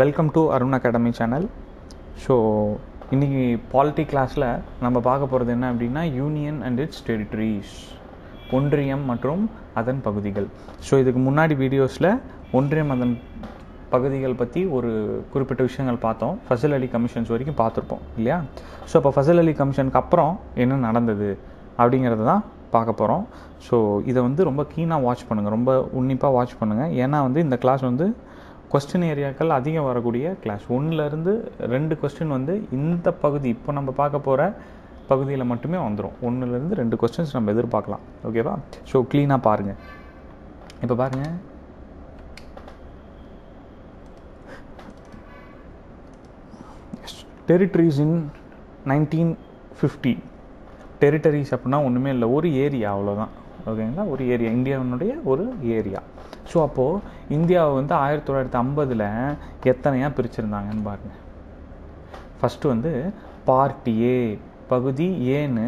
welcome to Arun academy channel so இன்றைக்கி polity கிளாஸில் நம்ம பார்க்க போகிறது என்ன அப்படின்னா யூனியன் அண்ட் இட்ஸ் டெரிட்டரிஸ் ஒன்றியம் மற்றும் அதன் பகுதிகள் ஸோ இதுக்கு முன்னாடி வீடியோஸில் ஒன்றியம் அதன் பகுதிகள் பற்றி ஒரு குறிப்பிட்ட விஷயங்கள் பார்த்தோம் ஃபசல் அலி கமிஷன்ஸ் வரைக்கும் பார்த்துருப்போம் இல்லையா ஸோ அப்போ ஃபசல் அலி கமிஷனுக்கு அப்புறம் என்ன நடந்தது அப்படிங்கிறது தான் பார்க்க போகிறோம் ஸோ இதை வந்து ரொம்ப க்ளீனாக வாட்ச் பண்ணுங்கள் ரொம்ப உன்னிப்பாக வாட்ச் பண்ணுங்கள் ஏன்னா வந்து இந்த கிளாஸ் வந்து கொஸ்டின் ஏரியாக்கள் அதிகம் வரக்கூடிய கிளாஸ் ஒன்றுலேருந்து ரெண்டு கொஸ்டின் வந்து இந்த பகுதி இப்போ நம்ம பார்க்க போகிற பகுதியில் மட்டுமே வந்துடும் ஒன்றுலேருந்து ரெண்டு கொஸ்டின்ஸ் நம்ம எதிர்பார்க்கலாம் ஓகேவா ஸோ க்ளீனாக பாருங்கள் இப்போ பாருங்கள் territories in nineteen fifty territories அப்படின்னா ஒன்றுமே இல்லை ஒரு ஏரியா அவ்வளோதான் ஓகேங்களா ஒரு ஏரியா இந்தியாவினுடைய ஒரு ஏரியா ஸோ அப்போது இந்தியாவை வந்து ஆயிரத்தி தொள்ளாயிரத்தி ஐம்பதில் எத்தனையாக பிரிச்சுருந்தாங்கன்னு பாருங்கள் ஃபஸ்ட்டு வந்து பார்ட்டி ஏ பகுதி ஏன்னு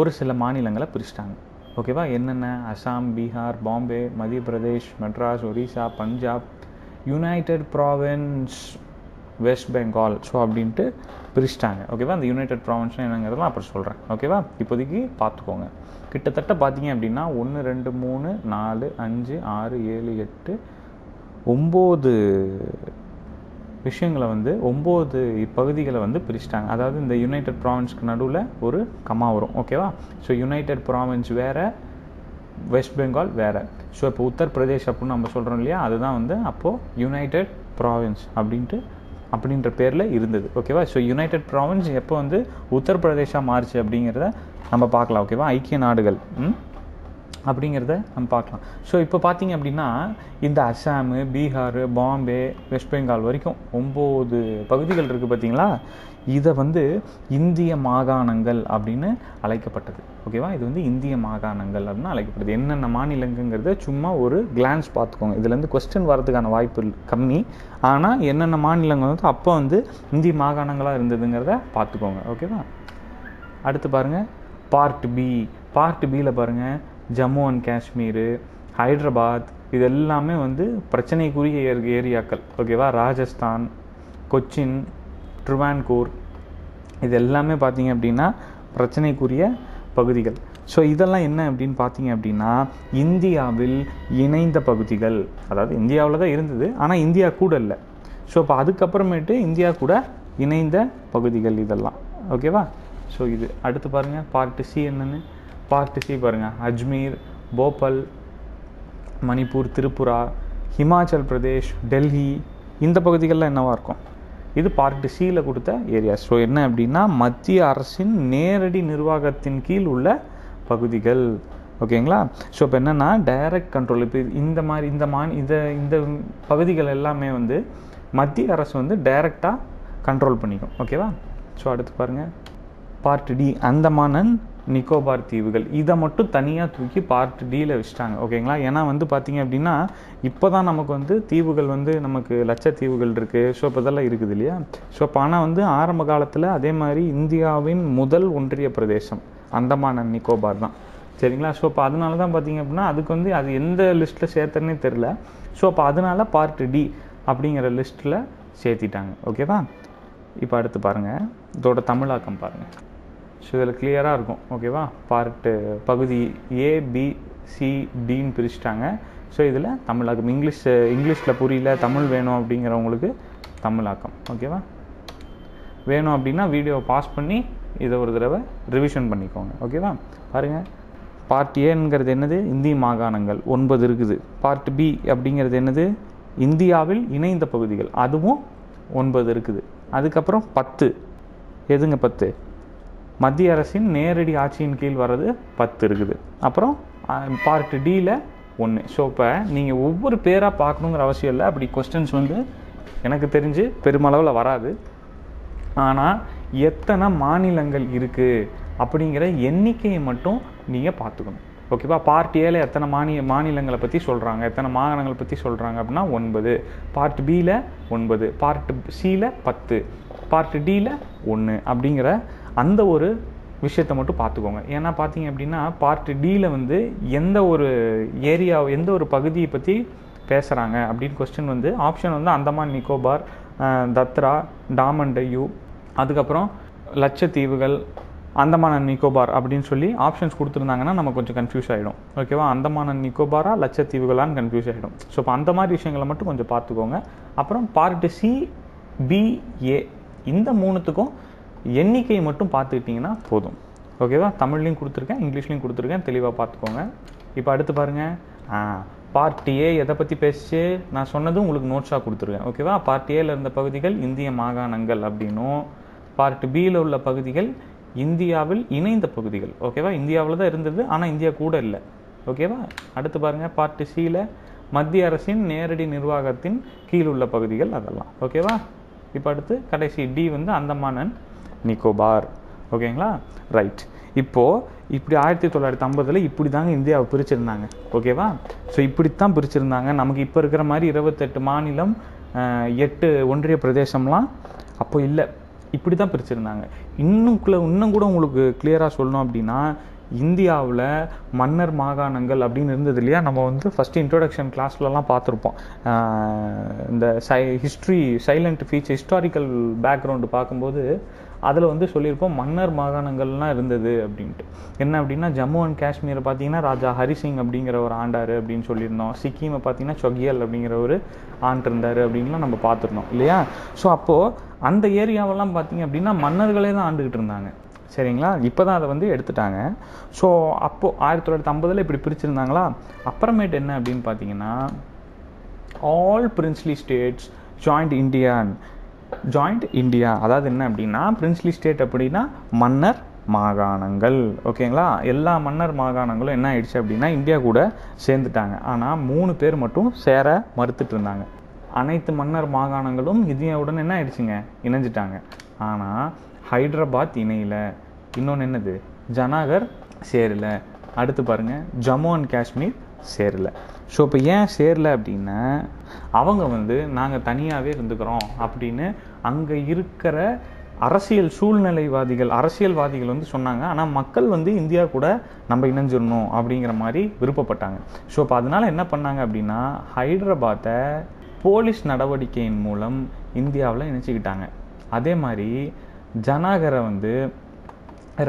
ஒரு சில மாநிலங்களை பிரிச்சிட்டாங்க ஓகேவா என்னென்ன Assam Bihar Bombay Madhya Pradesh Madras Orissa Punjab united province west Bengal so அப்படின்ட்டு பிரிச்சிட்டாங்க ஓகேவா அந்த யுனைடெட் ப்ராவின்ஸ்னால் என்னங்கிறதெல்லாம் அப்புறம் சொல்கிறேன் ஓகேவா இப்போதைக்கு பார்த்துக்கோங்க கிட்டத்தட்ட பார்த்தீங்க அப்படின்னா ஒன்று ரெண்டு மூணு நாலு அஞ்சு ஆறு ஏழு எட்டு ஒம்பது விஷயங்களை வந்து ஒம்பது பகுதிகளை வந்து பிரிச்சிட்டாங்க அதாவது இந்த யுனைடெட் ப்ராவின்ஸ்க்கு நடுவில் ஒரு கமா வரும் ஓகேவா ஸோ யுனைடெட் ப்ராவின்ஸ் வேறு வெஸ்ட் பெங்கால் வேறு ஸோ இப்போ உத்தரப்பிரதேஷ் அப்படின்னு நம்ம சொல்கிறோம் இல்லையா அதுதான் வந்து அப்போது யுனைடெட் ப்ராவின்ஸ் அப்படின்ட்டு அப்படின்ற பேரில் இருந்தது ஓகேவா ஸோ யுனைடெட் ப்ராவின்ஸ் எப்போ வந்து உத்தரப்பிரதேஷாக மாறுச்சு அப்படிங்கிறத நம்ம பார்க்கலாம் ஓகேவா ஐக்கிய நாடுகள் அப்படிங்கிறத நம்ம பார்க்கலாம் ஸோ இப்போ பார்த்தீங்க அப்படின்னா இந்த அஸ்ஸாமு பீகார் பாம்பே வெஸ்ட் பெங்கால் வரைக்கும் ஒம்பது பகுதிகள் இருக்குது பார்த்தீங்களா இதை வந்து இந்திய மாகாணங்கள் அப்படின்னு அழைக்கப்பட்டது ஓகேவா இது வந்து இந்திய மாகாணங்கள் அப்படின்னு அழைக்கப்படுது என்னென்ன மாநிலங்கிறத சும்மா ஒரு கிளான்ஸ் பார்த்துக்கோங்க இதுலேருந்து கொஸ்டின் வரதுக்கான வாய்ப்பு கம்மி ஆனால் என்னென்ன மாநிலங்கள் வந்து அப்போ வந்து இந்திய மாகாணங்களாக இருந்ததுங்கிறத பார்த்துக்கோங்க ஓகேவா அடுத்து பாருங்கள் பார்ட் பி பார்ட் பியில் பாருங்கள் ஜம்மு அண்ட் காஷ்மீர் ஹைதராபாத் இது எல்லாமே வந்து பிரச்சனைக்குரிய ஏரியாக்கள் ஓகேவா ராஜஸ்தான் கொச்சின் ட்ரிவான்கூர் இது எல்லாமே பார்த்தீங்க அப்படின்னா பிரச்சனைக்குரிய பகுதிகள் ஸோ இதெல்லாம் என்ன அப்படின்னு பார்த்தீங்க அப்படின்னா இந்தியாவில் இணைந்த பகுதிகள் அதாவது இந்தியாவில் தான் இருந்தது ஆனால் இந்தியா கூட இல்லை ஸோ இப்போ அதுக்கப்புறமேட்டு இந்தியா கூட இணைந்த பகுதிகள் இதெல்லாம் ஓகேவா ஸோ இது அடுத்து பாருங்கள் பார்ட் சி என்னென்னு பார்ட் சி பாருங்கள் அஜ்மீர் போபல் மணிப்பூர் திரிபுரா ஹிமாச்சல் பிரதேஷ் டெல்லி இந்த பகுதிகளில் என்னவாக இருக்கும் இது பார்ட்டு சியில் கொடுத்த ஏரியா ஸோ என்ன அப்படின்னா மத்திய அரசின் நேரடி நிர்வாகத்தின் கீழ் உள்ள பகுதிகள் ஓகேங்களா ஸோ இப்போ என்னென்னா டைரக்ட் கண்ட்ரோல் இப்போ இந்த மாதிரி இந்த மா இந்த இந்த பகுதிகள் எல்லாமே வந்து மத்திய அரசு வந்து டைரெக்டாக கண்ட்ரோல் பண்ணிக்கும் ஓகேவா ஸோ அடுத்து பாருங்கள் பார்ட் டி அந்தமானன் நிக்கோபார் தீவுகள் இதை மட்டும் தனியாக தூக்கி பார்ட் டியில் வச்சுட்டாங்க ஓகேங்களா ஏன்னா வந்து பார்த்திங்க அப்படின்னா இப்போ தான் நமக்கு வந்து தீவுகள் வந்து நமக்கு லட்சத்தீவுகள் இருக்குது ஸோ இப்போ இதெல்லாம் இருக்குது இல்லையா ஸோ இப்போ ஆனால் வந்து ஆரம்ப காலத்தில் அதே மாதிரி இந்தியாவின் முதல் ஒன்றிய பிரதேசம் அந்தமான நிக்கோபார் தான் சரிங்களா ஸோ இப்போ அதனால தான் பார்த்தீங்க அப்படின்னா அதுக்கு வந்து அது எந்த லிஸ்ட்டில் சேர்த்தனே தெரில ஸோ அப்போ அதனால பார்ட் டி அப்படிங்கிற லிஸ்ட்டில் சேர்த்திட்டாங்க ஓகேவா இப்போ அடுத்து பாருங்கள் இதோட தமிழாக்கம் பாருங்கள் ஸோ இதில் கிளியராக இருக்கும் ஓகேவா பார்ட்டு பகுதி ஏ பி சி டின்னு பிரிச்சுட்டாங்க ஸோ இதில் தமிழாக்கம் இங்கிலீஷ் இங்கிலீஷில் புரியல தமிழ் வேணும் அப்படிங்கிறவங்களுக்கு தமிழாக்கம் ஓகேவா வேணும் அப்படின்னா வீடியோவை பாஸ் பண்ணி இதை ஒரு தடவை ரிவிஷன் பண்ணிக்கோங்க ஓகேவா பாருங்கள் பார்ட் ஏங்கிறது என்னது இந்திய மாகாணங்கள் ஒன்பது இருக்குது பார்ட் பி அப்படிங்கிறது என்னது இந்தியாவில் இணைந்த பகுதிகள் அதுவும் ஒன்பது இருக்குது அதுக்கப்புறம் பத்து எதுங்க பத்து மத்திய அரசின் நேரடி ஆட்சியின் கீழ் வர்றது பத்து இருக்குது அப்புறம் பார்ட் டியில் ஒன்று ஸோ இப்போ நீங்கள் ஒவ்வொரு பேராக பார்க்கணுங்கிற அவசியம் இல்லை அப்படி கொஸ்டின்ஸ் வந்து எனக்கு தெரிஞ்சு பெருமளவில் வராது ஆனால் எத்தனை மாநிலங்கள் இருக்குது அப்படிங்கிற எண்ணிக்கையை மட்டும் நீங்கள் பார்த்துக்கணும் ஓகேவா பார்ட் ஏல எத்தனை மாநில மாநிலங்களை பற்றி சொல்கிறாங்க எத்தனை மாகாணங்களை பற்றி சொல்கிறாங்க அப்படின்னா ஒன்பது பார்ட் பியில் ஒன்பது பார்ட் சியில் பத்து பார்ட் டியில் ஒன்று அப்படிங்கிற அந்த ஒரு விஷயத்தை மட்டும் பார்த்துக்கோங்க ஏன்னா பார்த்தீங்க அப்படின்னா பார்ட் டியில் வந்து எந்த ஒரு ஏரியா எந்த ஒரு பகுதியை பற்றி பேசுகிறாங்க அப்படின்னு கொஸ்டின் வந்து ஆப்ஷன் வந்து அந்தமான் நிக்கோபார் தத்ரா டாமண்ட் யூ அதுக்கப்புறம் லட்சத்தீவுகள் அந்தமான நிக்கோபார் அப்படின்னு சொல்லி ஆப்ஷன்ஸ் கொடுத்துருந்தாங்கன்னா நம்ம கொஞ்சம் கன்ஃபியூஸ் ஆகிடும் ஓகேவா அந்தமான நிக்கோபாரா லட்சத்தீவுகளான்னு கன்ஃபியூஸ் ஆகிடும் ஸோ இப்போ அந்த மாதிரி விஷயங்களை மட்டும் கொஞ்சம் பார்த்துக்கோங்க அப்புறம் பார்ட்டு சி பிஏ இந்த மூணுத்துக்கும் எண்ணிக்கை மட்டும் பார்த்துக்கிட்டிங்கன்னா போதும் ஓகேவா தமிழ்லையும் கொடுத்துருக்கேன் இங்கிலீஷ்லையும் கொடுத்துருக்கேன் தெளிவாக பார்த்துக்கோங்க இப்போ அடுத்து பாருங்கள் பார்ட்டியே எதை பற்றி பேசிச்சு நான் சொன்னதும் உங்களுக்கு நோட்ஸாக கொடுத்துருக்கேன் ஓகேவா பார்ட்டியில் ஏல இருந்த பகுதிகள் இந்திய மாகாணங்கள் அப்படின்னும் பார்ட் பியில் உள்ள பகுதிகள் இந்தியாவில் இணைந்த பகுதிகள் ஓகேவா இந்தியாவில் தான் இருந்தது ஆனால் இந்தியா கூட இல்லை ஓகேவா அடுத்து பாருங்கள் பார்ட் சியில் மத்திய அரசின் நேரடி நிர்வாகத்தின் கீழ் உள்ள பகுதிகள் அதெல்லாம் ஓகேவா இப்போ அடுத்து கடைசி டி வந்து அந்தமானன் நிக்கோபார் ஓகேங்களா ரைட் இப்போது இப்படி ஆயிரத்தி தொள்ளாயிரத்தி ஐம்பதில் இப்படி தாங்க இந்தியாவை பிரிச்சிருந்தாங்க ஓகேவா ஸோ இப்படித்தான் பிரிச்சிருந்தாங்க நமக்கு இப்போ இருக்கிற மாதிரி இருபத்தெட்டு மாநிலம் எட்டு ஒன்றிய பிரதேசம்லாம் அப்போ இல்லை இப்படி தான் பிரிச்சிருந்தாங்க இன்னும் இன்னும் கூட உங்களுக்கு கிளியராக சொல்லணும் அப்படின்னா இந்தியாவில் மன்னர் மாகாணங்கள் அப்படின்னு இருந்தது இல்லையா நம்ம வந்து ஃபஸ்ட்டு இன்ட்ரோடக்ஷன் கிளாஸ்லலாம் பார்த்துருப்போம் இந்த சை history salient feature historical background பார்க்கும்போது அதில் வந்து சொல்லியிருப்போம் மன்னர் மாகாணங்கள்லாம் இருந்தது அப்படின்ட்டு என்ன அப்படின்னா ஜம்மு அண்ட் காஷ்மீரை பார்த்தீங்கன்னா ராஜா ஹரிசிங் அப்படிங்கிற ஒரு ஆண்டார் அப்படின்னு சொல்லியிருந்தோம் சிக்கிமை பார்த்தீங்கன்னா சொகியல் அப்படிங்கிற ஒரு ஆண்ட் இருந்தார் அப்படின்லாம் நம்ம பார்த்துருந்தோம் இல்லையா ஸோ அப்போது அந்த ஏரியாவெல்லாம் பார்த்தீங்க அப்படின்னா மன்னர்களே தான் ஆண்டுகிட்டு இருந்தாங்க சரிங்களா இப்போ தான் அதை வந்து எடுத்துட்டாங்க ஸோ அப்போது ஆயிரத்தி தொள்ளாயிரத்தி ஐம்பதில் இப்படி பிரிச்சுருந்தாங்களா அப்புறமேட்டு என்ன அப்படின்னு பார்த்தீங்கன்னா all princely states joined Indian joined India அதாவது என்ன அப்படின்னா பிரின்ஸ்லி ஸ்டேட் அப்படின்னா மன்னர் மாகாணங்கள் ஓகேங்களா எல்லா மன்னர் மாகாணங்களும் என்ன ஆயிடுச்சு அப்படின்னா இந்தியா கூட சேர்ந்துட்டாங்க ஆனால் மூணு பேர் மட்டும் சேர மறுத்துட்டு இருந்தாங்க அனைத்து மன்னர் மாகாணங்களும் இந்தியாவுடன் என்ன ஆயிடுச்சுங்க இணைஞ்சிட்டாங்க ஆனால் ஹைதராபாத் இணையில இன்னொன்று என்னது ஜனாகர் சேரலை அடுத்து பாருங்கள் ஜம்மு அண்ட் காஷ்மீர் சேரலை ஸோ இப்போ ஏன் சேரல அப்படின்னா அவங்க வந்து நாங்கள் தனியாகவே இருந்துக்கிறோம் அப்படின்னு அங்கே இருக்கிற அரசியல் சூழ்நிலைவாதிகள் அரசியல்வாதிகள் வந்து சொன்னாங்க ஆனால் மக்கள் வந்து இந்தியா கூட நம்ம இணைஞ்சிடணும் அப்படிங்கிற மாதிரி விருப்பப்பட்டாங்க ஸோ இப்போ அதனால் என்ன பண்ணாங்க அப்படின்னா ஹைதராபாத்தை போலீஸ் நடவடிக்கையின் மூலம் இந்தியாவில் இணைச்சிக்கிட்டாங்க அதே மாதிரி ஜனாகரை வந்து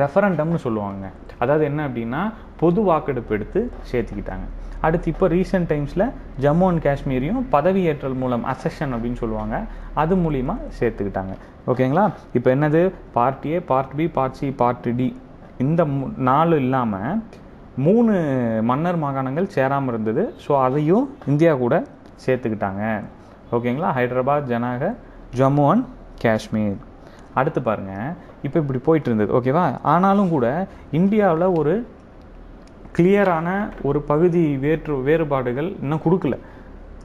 ரெஃபரண்டம்னு சொல்லுவாங்க அதாவது என்ன அப்படின்னா பொது வாக்கெடுப்பு எடுத்து சேர்த்துக்கிட்டாங்க அடுத்து இப்போ ரீசெண்ட் டைம்ஸில் ஜம்மு அண்ட் காஷ்மீரையும் பதவியேற்றல் மூலம் அசஷன் அப்படின்னு சொல்லுவாங்க அது மூலிமா சேர்த்துக்கிட்டாங்க ஓகேங்களா இப்போ என்னது part A part B part C part D இந்த நாலு இல்லாமல் மூணு மன்னர் மாகாணங்கள் சேராமல் இருந்தது ஸோ அதையும் இந்தியா கூட சேர்த்துக்கிட்டாங்க ஓகேங்களா ஹைதராபாத் ஜனாக ஜம்மு அண்ட் காஷ்மீர் அடுத்து பாருங்கள் இப்போ இப்படி போயிட்டு இருந்தது ஓகேவா ஆனாலும் கூட இந்தியாவில் ஒரு கிளியரான ஒரு பகுதி வேற்று வேறுபாடுகள் இன்னும் கொடுக்கல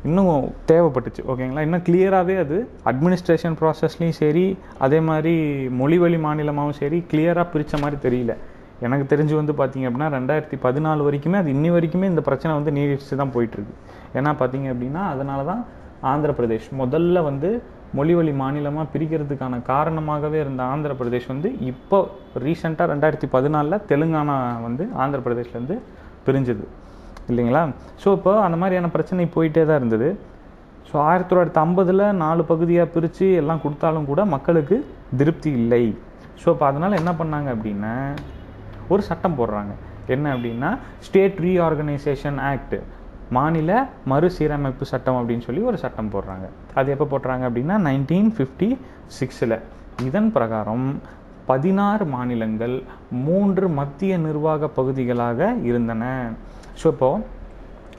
இன்னும் தேவைப்பட்டுச்சு ஓகேங்களா இன்னும் கிளியராகவே அது அட்மினிஸ்ட்ரேஷன் ப்ராசஸ்லேயும் சரி அதே மாதிரி மொழி வழி மாநிலமாகவும் சரி கிளியராக பிரித்த மாதிரி தெரியல எனக்கு தெரிஞ்சு வந்து பார்த்திங்க அப்படின்னா ரெண்டாயிரத்தி பதினாலு வரைக்குமே அது இன்னி வரைக்குமே இந்த பிரச்சனை வந்து நீடிச்சு தான் போயிட்டுருக்கு ஏன்னா பார்த்திங்க அப்படின்னா அதனால தான் ஆந்திர பிரதேஷ் முதல்ல வந்து மொழி வழி மாநிலமாக பிரிக்கிறதுக்கான காரணமாகவே இருந்த ஆந்திர பிரதேஷ் வந்து இப்போ ரீசெண்டாக ரெண்டாயிரத்தி பதினாலில் தெலுங்கானா வந்து ஆந்திர பிரதேஷ்லேருந்து பிரிஞ்சுது இல்லைங்களா ஸோ இப்போ அந்த மாதிரியான பிரச்சனை போயிட்டே தான் இருந்தது ஸோ ஆயிரத்தி தொள்ளாயிரத்தி ஐம்பதில் நாலு பகுதியாக பிரித்து எல்லாம் கொடுத்தாலும் கூட மக்களுக்கு திருப்தி இல்லை ஸோ இப்போ அதனால் என்ன பண்ணாங்க அப்படின்னா ஒரு சட்டம் போடுறாங்க என்ன அப்படின்னா ஸ்டேட் ரீஆர்கனைசேஷன் ஆக்ட் மாநில மறுசீரமைப்பு சட்டம் அப்படின்னு சொல்லி ஒரு சட்டம் போடுறாங்க அது எப்போ போடுறாங்க அப்படின்னா நைன்டீன் ஃபிஃப்டி சிக்ஸில் இதன் பிரகாரம் பதினாறு மாநிலங்கள் மூன்று மத்திய நிர்வாக பகுதிகளாக இருந்தன ஸோ இப்போது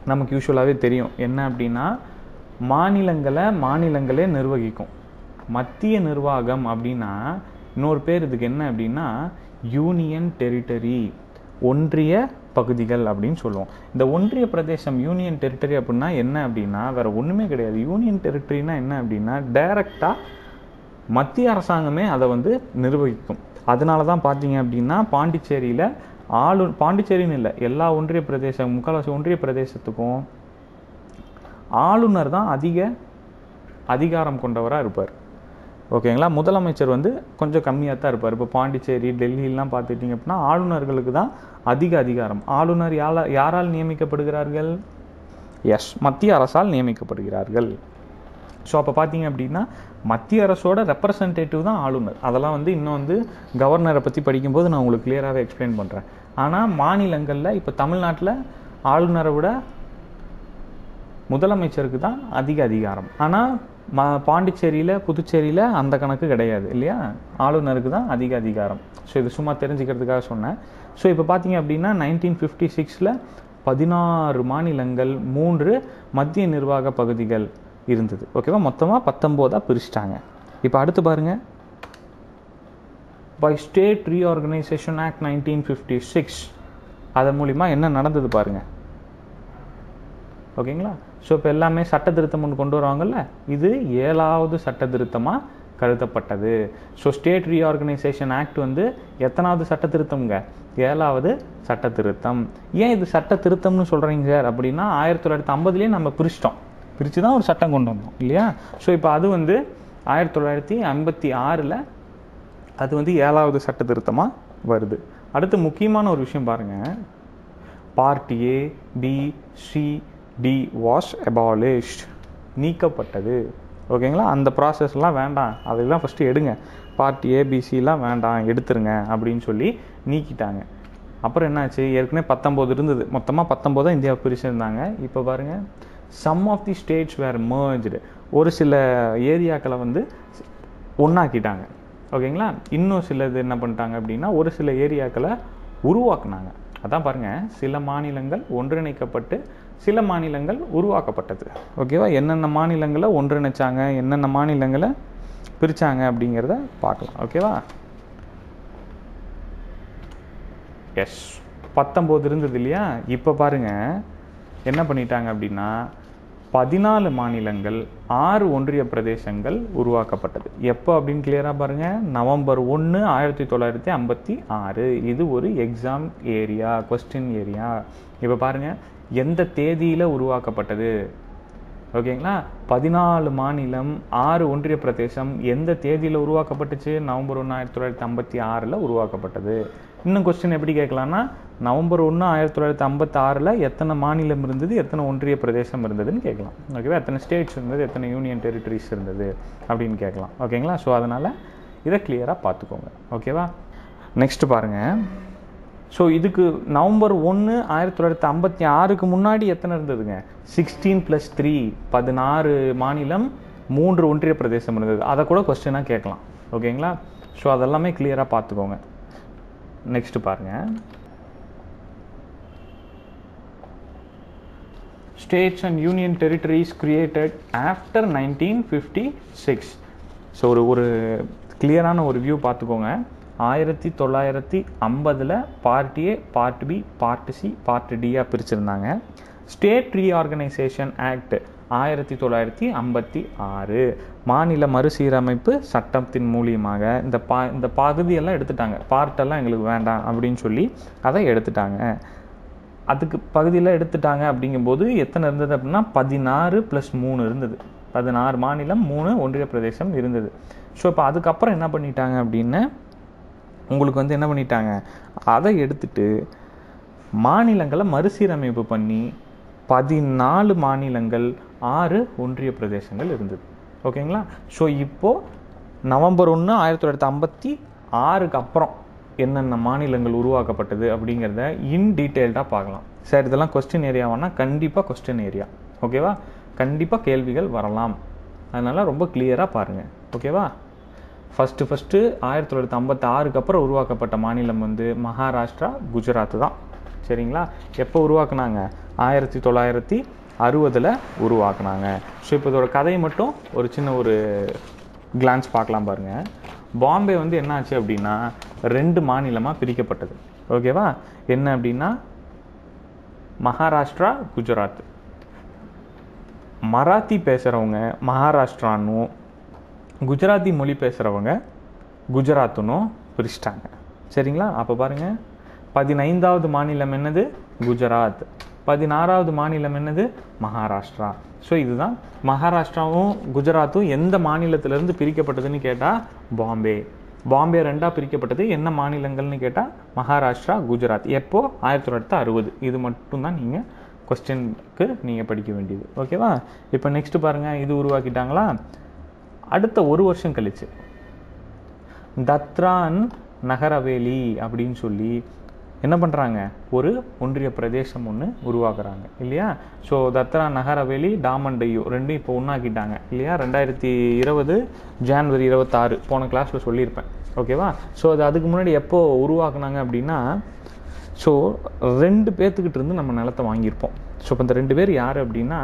நமக்கு யூஸ்வலாகவே தெரியும் என்ன அப்படின்னா மாநிலங்களை மாநிலங்களே நிர்வகிக்கும் மத்திய நிர்வாகம் அப்படின்னா இன்னொரு பேர் இதுக்கு என்ன அப்படின்னா யூனியன் டெரிட்டரி ஒன்றிய பகுதிகள் அப்படின்னு சொல்லுவோம் இந்த ஒன்றிய பிரதேசம் யூனியன் டெரிட்டரி அப்படின்னா என்ன அப்படின்னா வேறு ஒன்றுமே கிடையாது யூனியன் டெரிட்டரினா என்ன அப்படின்னா டைரக்டாக மத்திய அரசாங்கமே அதை வந்து நிர்வகிக்கும் அதனால தான் பார்த்தீங்க அப்படின்னா பாண்டிச்சேரியில் ஆளு பாண்டிச்சேரின்னு இல்லை எல்லா ஒன்றிய பிரதேச முக்கால்வாசி ஒன்றிய பிரதேசத்துக்கும் ஆளுநர் தான் அதிக அதிகாரம் கொண்டவராக இருப்பார் ஓகேங்களா முதலமைச்சர் வந்து கொஞ்சம் கம்மியாக தான் இருப்பார் இப்போ பாண்டிச்சேரி டெல்லிலாம் பார்த்துட்டிங்க அப்படின்னா ஆளுநர்களுக்கு தான் அதிக அதிகாரம் ஆளுநர் யாரால் யாரால் நியமிக்கப்படுகிறார்கள் எஸ் மத்திய அரசால் நியமிக்கப்படுகிறார்கள் ஸோ அப்போ பார்த்தீங்க அப்படின்னா மத்திய அரசோட ரெப்ரசன்டேட்டிவ் தான் ஆளுநர் அதெல்லாம் வந்து இன்னும் வந்து கவர்னரை பற்றி படிக்கும்போது நான் உங்களுக்கு கிளியராகவே எக்ஸ்பிளைன் பண்ணுறேன் ஆனால் மாநிலங்களில் இப்போ தமிழ்நாட்டில் ஆளுநரை விட முதலமைச்சருக்கு தான் அதிக அதிகாரம் ஆனால் மா பாண்டிச்சேரியில் புதுச்சேரியில் அந்த கணக்கு கிடையாது இல்லையா ஆளுநருக்கு தான் அதிக அதிகாரம் ஸோ இது சும்மா தெரிஞ்சுக்கிறதுக்காக சொன்னேன் ஸோ இப்போ பார்த்தீங்க அப்படின்னா நைன்டீன் ஃபிஃப்டி சிக்ஸில் பதினாறு மாநிலங்கள் மூன்று மத்திய நிர்வாக பகுதிகள் இருந்தது ஓகேவா மொத்தமாக பத்தொம்போதாக பிரிச்சிட்டாங்க இப்போ அடுத்து பாருங்கள் by state reorganisation act nineteen fifty six அதன் மூலிமா என்ன நடந்தது பாருங்கள் ஓகேங்களா ஸோ இப்போ எல்லாமே சட்ட திருத்தம் ஒன்று கொண்டு வருவாங்கல்ல இது ஏழாவது சட்ட திருத்தமாக கருதப்பட்டது ஸோ ஸ்டேட் ரீஆர்கனைசேஷன் ஆக்ட் வந்து எத்தனாவது சட்ட திருத்தம்ங்க ஏழாவது சட்ட திருத்தம் ஏன் இது சட்ட திருத்தம்னு சொல்கிறீங்க சார் அப்படின்னா ஆயிரத்தி தொள்ளாயிரத்தி ஐம்பதுலேயே நம்ம பிரிச்சிட்டோம் பிரித்து தான் ஒரு சட்டம் கொண்டு வந்தோம் இல்லையா ஸோ இப்போ அது வந்து ஆயிரத்தி தொள்ளாயிரத்தி ஐம்பத்தி ஆறில் அது வந்து ஏழாவது சட்ட திருத்தமாக வருது அடுத்து முக்கியமான ஒரு விஷயம் பாருங்கள் part A B C D was abolished நீக்கப்பட்டது ஓகேங்களா அந்த ப்ராசஸ்லாம் வேண்டாம் அதெல்லாம் ஃபஸ்ட்டு எடுங்க பார்ட்டி ஏபிசிலாம் வேண்டாம் எடுத்துருங்க அப்படின்னு சொல்லி நீக்கிட்டாங்க அப்புறம் என்னாச்சு ஏற்கனவே பத்தொம்போது இருந்தது மொத்தமாக பத்தொம்போது தான் இந்தியா பிரிச்சுருந்தாங்க இப்போ பாருங்கள் some of the states were merged ஒரு சில ஏரியாக்களை வந்து ஒன்றாக்கிட்டாங்க ஓகேங்களா இன்னும் சிலது என்ன பண்ணிட்டாங்க அப்படின்னா ஒரு சில ஏரியாக்களை உருவாக்குனாங்க அதான் பாருங்கள் சில மாநிலங்கள் ஒன்றிணைக்கப்பட்டு சில மாநிலங்கள் உருவாக்கப்பட்டது ஓகேவா என்னென்ன மாநிலங்களை ஒன்றிணைச்சாங்க என்னென்ன மாநிலங்களை பிரித்தாங்க அப்படிங்கிறத பார்க்கலாம் ஓகேவா எஸ் பத்தொம்போது இருந்தது இல்லையா இப்போ பாருங்கள் என்ன பண்ணிட்டாங்க அப்படின்னா பதினாலு மாநிலங்கள் ஆறு ஒன்றிய பிரதேசங்கள் உருவாக்கப்பட்டது எப்போ அப்படின்னு கிளியராக பாருங்கள் நவம்பர் ஒன்று ஆயிரத்தி தொள்ளாயிரத்தி ஐம்பத்தி ஆறு இது ஒரு எக்ஸாம் ஏரியா கொஸ்டின் ஏரியா இப்போ பாருங்கள் எந்த தேதியில் உருவாக்கப்பட்டது ஓகேங்களா பதினாலு மாநிலம் ஆறு ஒன்றிய பிரதேசம் எந்த தேதியில் உருவாக்கப்பட்டுச்சு நவம்பர் ஒன்று ஆயிரத்தி தொள்ளாயிரத்தி ஐம்பத்தி ஆறில் உருவாக்கப்பட்டது இன்னும் கொஸ்டின் எப்படி கேட்கலான்னா நவம்பர் ஒன்று ஆயிரத்தி தொள்ளாயிரத்தி ஐம்பத்தாறில் எத்தனை மாநிலம் இருந்தது எத்தனை ஒன்றிய பிரதேசம் இருந்ததுன்னு கேட்கலாம் ஓகேவா எத்தனை ஸ்டேட்ஸ் இருந்தது எத்தனை யூனியன் டெரிட்டரிஸ் இருந்தது அப்படின்னு கேட்கலாம் ஓகேங்களா ஸோ அதனால் இதை கிளியராக பார்த்துக்கோங்க ஓகேவா நெக்ஸ்ட் பாருங்கள் ஸோ இதுக்கு நவம்பர் ஒன்று ஆயிரத்தி தொள்ளாயிரத்தி ஐம்பத்தி ஆறுக்கு முன்னாடி எத்தனை இருந்ததுங்க சிக்ஸ்டீன் ப்ளஸ் த்ரீ பதினாறு மாநிலம் மூன்று ஒன்றிய பிரதேசம் இருந்தது அதை கூட கொஸ்டினாக கேட்கலாம் ஓகேங்களா ஸோ அதெல்லாமே கிளியராக பார்த்துக்கோங்க நெக்ஸ்ட்டு பாருங்கள் states and union territories created after nineteen fifty six so ஒரு ஒரு கிளியரான ஒரு வியூ பார்த்துக்கோங்க ஆயிரத்தி தொள்ளாயிரத்தி ஐம்பதில் part A part B part C part டியாக பிரிச்சிருந்தாங்க ஸ்டேட் ரீஆர்கனைசேஷன் ஆக்ட் ஆயிரத்தி தொள்ளாயிரத்தி ஐம்பத்தி ஆறு மாநில மறுசீரமைப்பு சட்டத்தின் மூலியமாக இந்த பா இந்த பகுதியெல்லாம் எடுத்துட்டாங்க பார்ட்டெல்லாம் எங்களுக்கு வேண்டாம் அப்படின்னு சொல்லி அதை எடுத்துட்டாங்க அதுக்கு பகுதியில் எடுத்துட்டாங்க அப்படிங்கும்போது எத்தனை இருந்தது அப்படின்னா பதினாறு ப்ளஸ் மூணு இருந்தது பதினாறு மாநிலம் மூணு ஒன்றிய பிரதேசம் இருந்தது ஸோ இப்போ அதுக்கப்புறம் என்ன பண்ணிட்டாங்க அப்படின்னு உங்களுக்கு வந்து என்ன பண்ணிட்டாங்க அதை எடுத்துட்டு மாநிலங்களை மறுசீரமைப்பு பண்ணி பதினாலு மாநிலங்கள் ஆறு ஒன்றிய பிரதேசங்கள் இருந்தது ஓகேங்களா ஸோ இப்போது நவம்பர் ஒன்று ஆயிரத்தி தொள்ளாயிரத்தி ஐம்பத்தி ஆறுக்கு அப்புறம் என்னென்ன மாநிலங்கள் உருவாக்கப்பட்டது அப்படிங்கிறத இன் டீட்டெயில்டாக பார்க்கலாம் சார் இதெல்லாம் கொஸ்டின் ஏரியாவானா கண்டிப்பாக கொஸ்டின் ஏரியா ஓகேவா கண்டிப்பாக கேள்விகள் வரலாம் அதனால் ரொம்ப கிளியராக பாருங்கள் ஓகேவா ஃபஸ்ட்டு ஃபஸ்ட்டு ஆயிரத்தி தொள்ளாயிரத்தி ஐம்பத்தி ஆறுக்கு அப்புறம் உருவாக்கப்பட்ட மாநிலம் வந்து மகாராஷ்டிரா குஜராத் தான் சரிங்களா எப்போ உருவாக்குனாங்க ஆயிரத்தி தொள்ளாயிரத்தி அறுபதில் உருவாக்குனாங்க ஸோ இப்போ இதோட கதை மட்டும் ஒரு சின்ன ஒரு கிளான்ஸ் பார்க்கலாம் பாருங்கள் பாம்பே வந்து என்னாச்சு அப்படின்னா ரெண்டு மாநிலமாக பிரிக்கப்பட்டது ஓகேவா என்ன அப்படின்னா மகாராஷ்டிரா குஜராத் மராத்தி பேசுகிறவங்க மகாராஷ்டிரானும் குஜராத்தி மொழி பேசுகிறவங்க குஜராத்துனும் பிரிச்சிட்டாங்க சரிங்களா அப்போ பாருங்கள் பதினைந்தாவது மாநிலம் என்னது குஜராத் பதினாறாவது மாநிலம் என்னது மகாராஷ்டிரா ஸோ இதுதான் மகாராஷ்டிராவும் குஜராத்தும் எந்த மாநிலத்திலேருந்து பிரிக்கப்பட்டதுன்னு கேட்டால் பாம்பே பாம்பே ரெண்டாக பிரிக்கப்பட்டது என்ன மாநிலங்கள்னு கேட்டால் மகாராஷ்டிரா குஜராத் எப்போது ஆயிரத்தி தொள்ளாயிரத்தி அறுபது இது மட்டும்தான் நீங்கள் கொஸ்டினுக்கு நீங்கள் படிக்க வேண்டியது ஓகேவா இப்போ நெக்ஸ்ட்டு பாருங்கள் இது உருவாக்கிட்டாங்களா அடுத்த ஒரு வருஷம் கழிச்சு தத்ரான் நகரவேலி அப்படின்னு சொல்லி என்ன பண்ணுறாங்க ஒரு ஒன்றிய பிரதேசம் ஒன்று உருவாக்குறாங்க இல்லையா ஸோ தத்ரா நகரவேலி டாமண்டையோ ரெண்டும் இப்போ ஒன்றாக்கிட்டாங்க இல்லையா ரெண்டாயிரத்தி இருபது ஜான்வரி இருபத்தாறு போன கிளாஸில் சொல்லியிருப்பேன் ஓகேவா ஸோ அது அதுக்கு முன்னாடி எப்போ உருவாக்குனாங்க அப்படின்னா ஸோ ரெண்டு பேர்த்துக்கிட்டு இருந்து நம்ம நிலத்தை வாங்கியிருப்போம் ஸோ இப்போ இந்த ரெண்டு பேர் யார் அப்படின்னா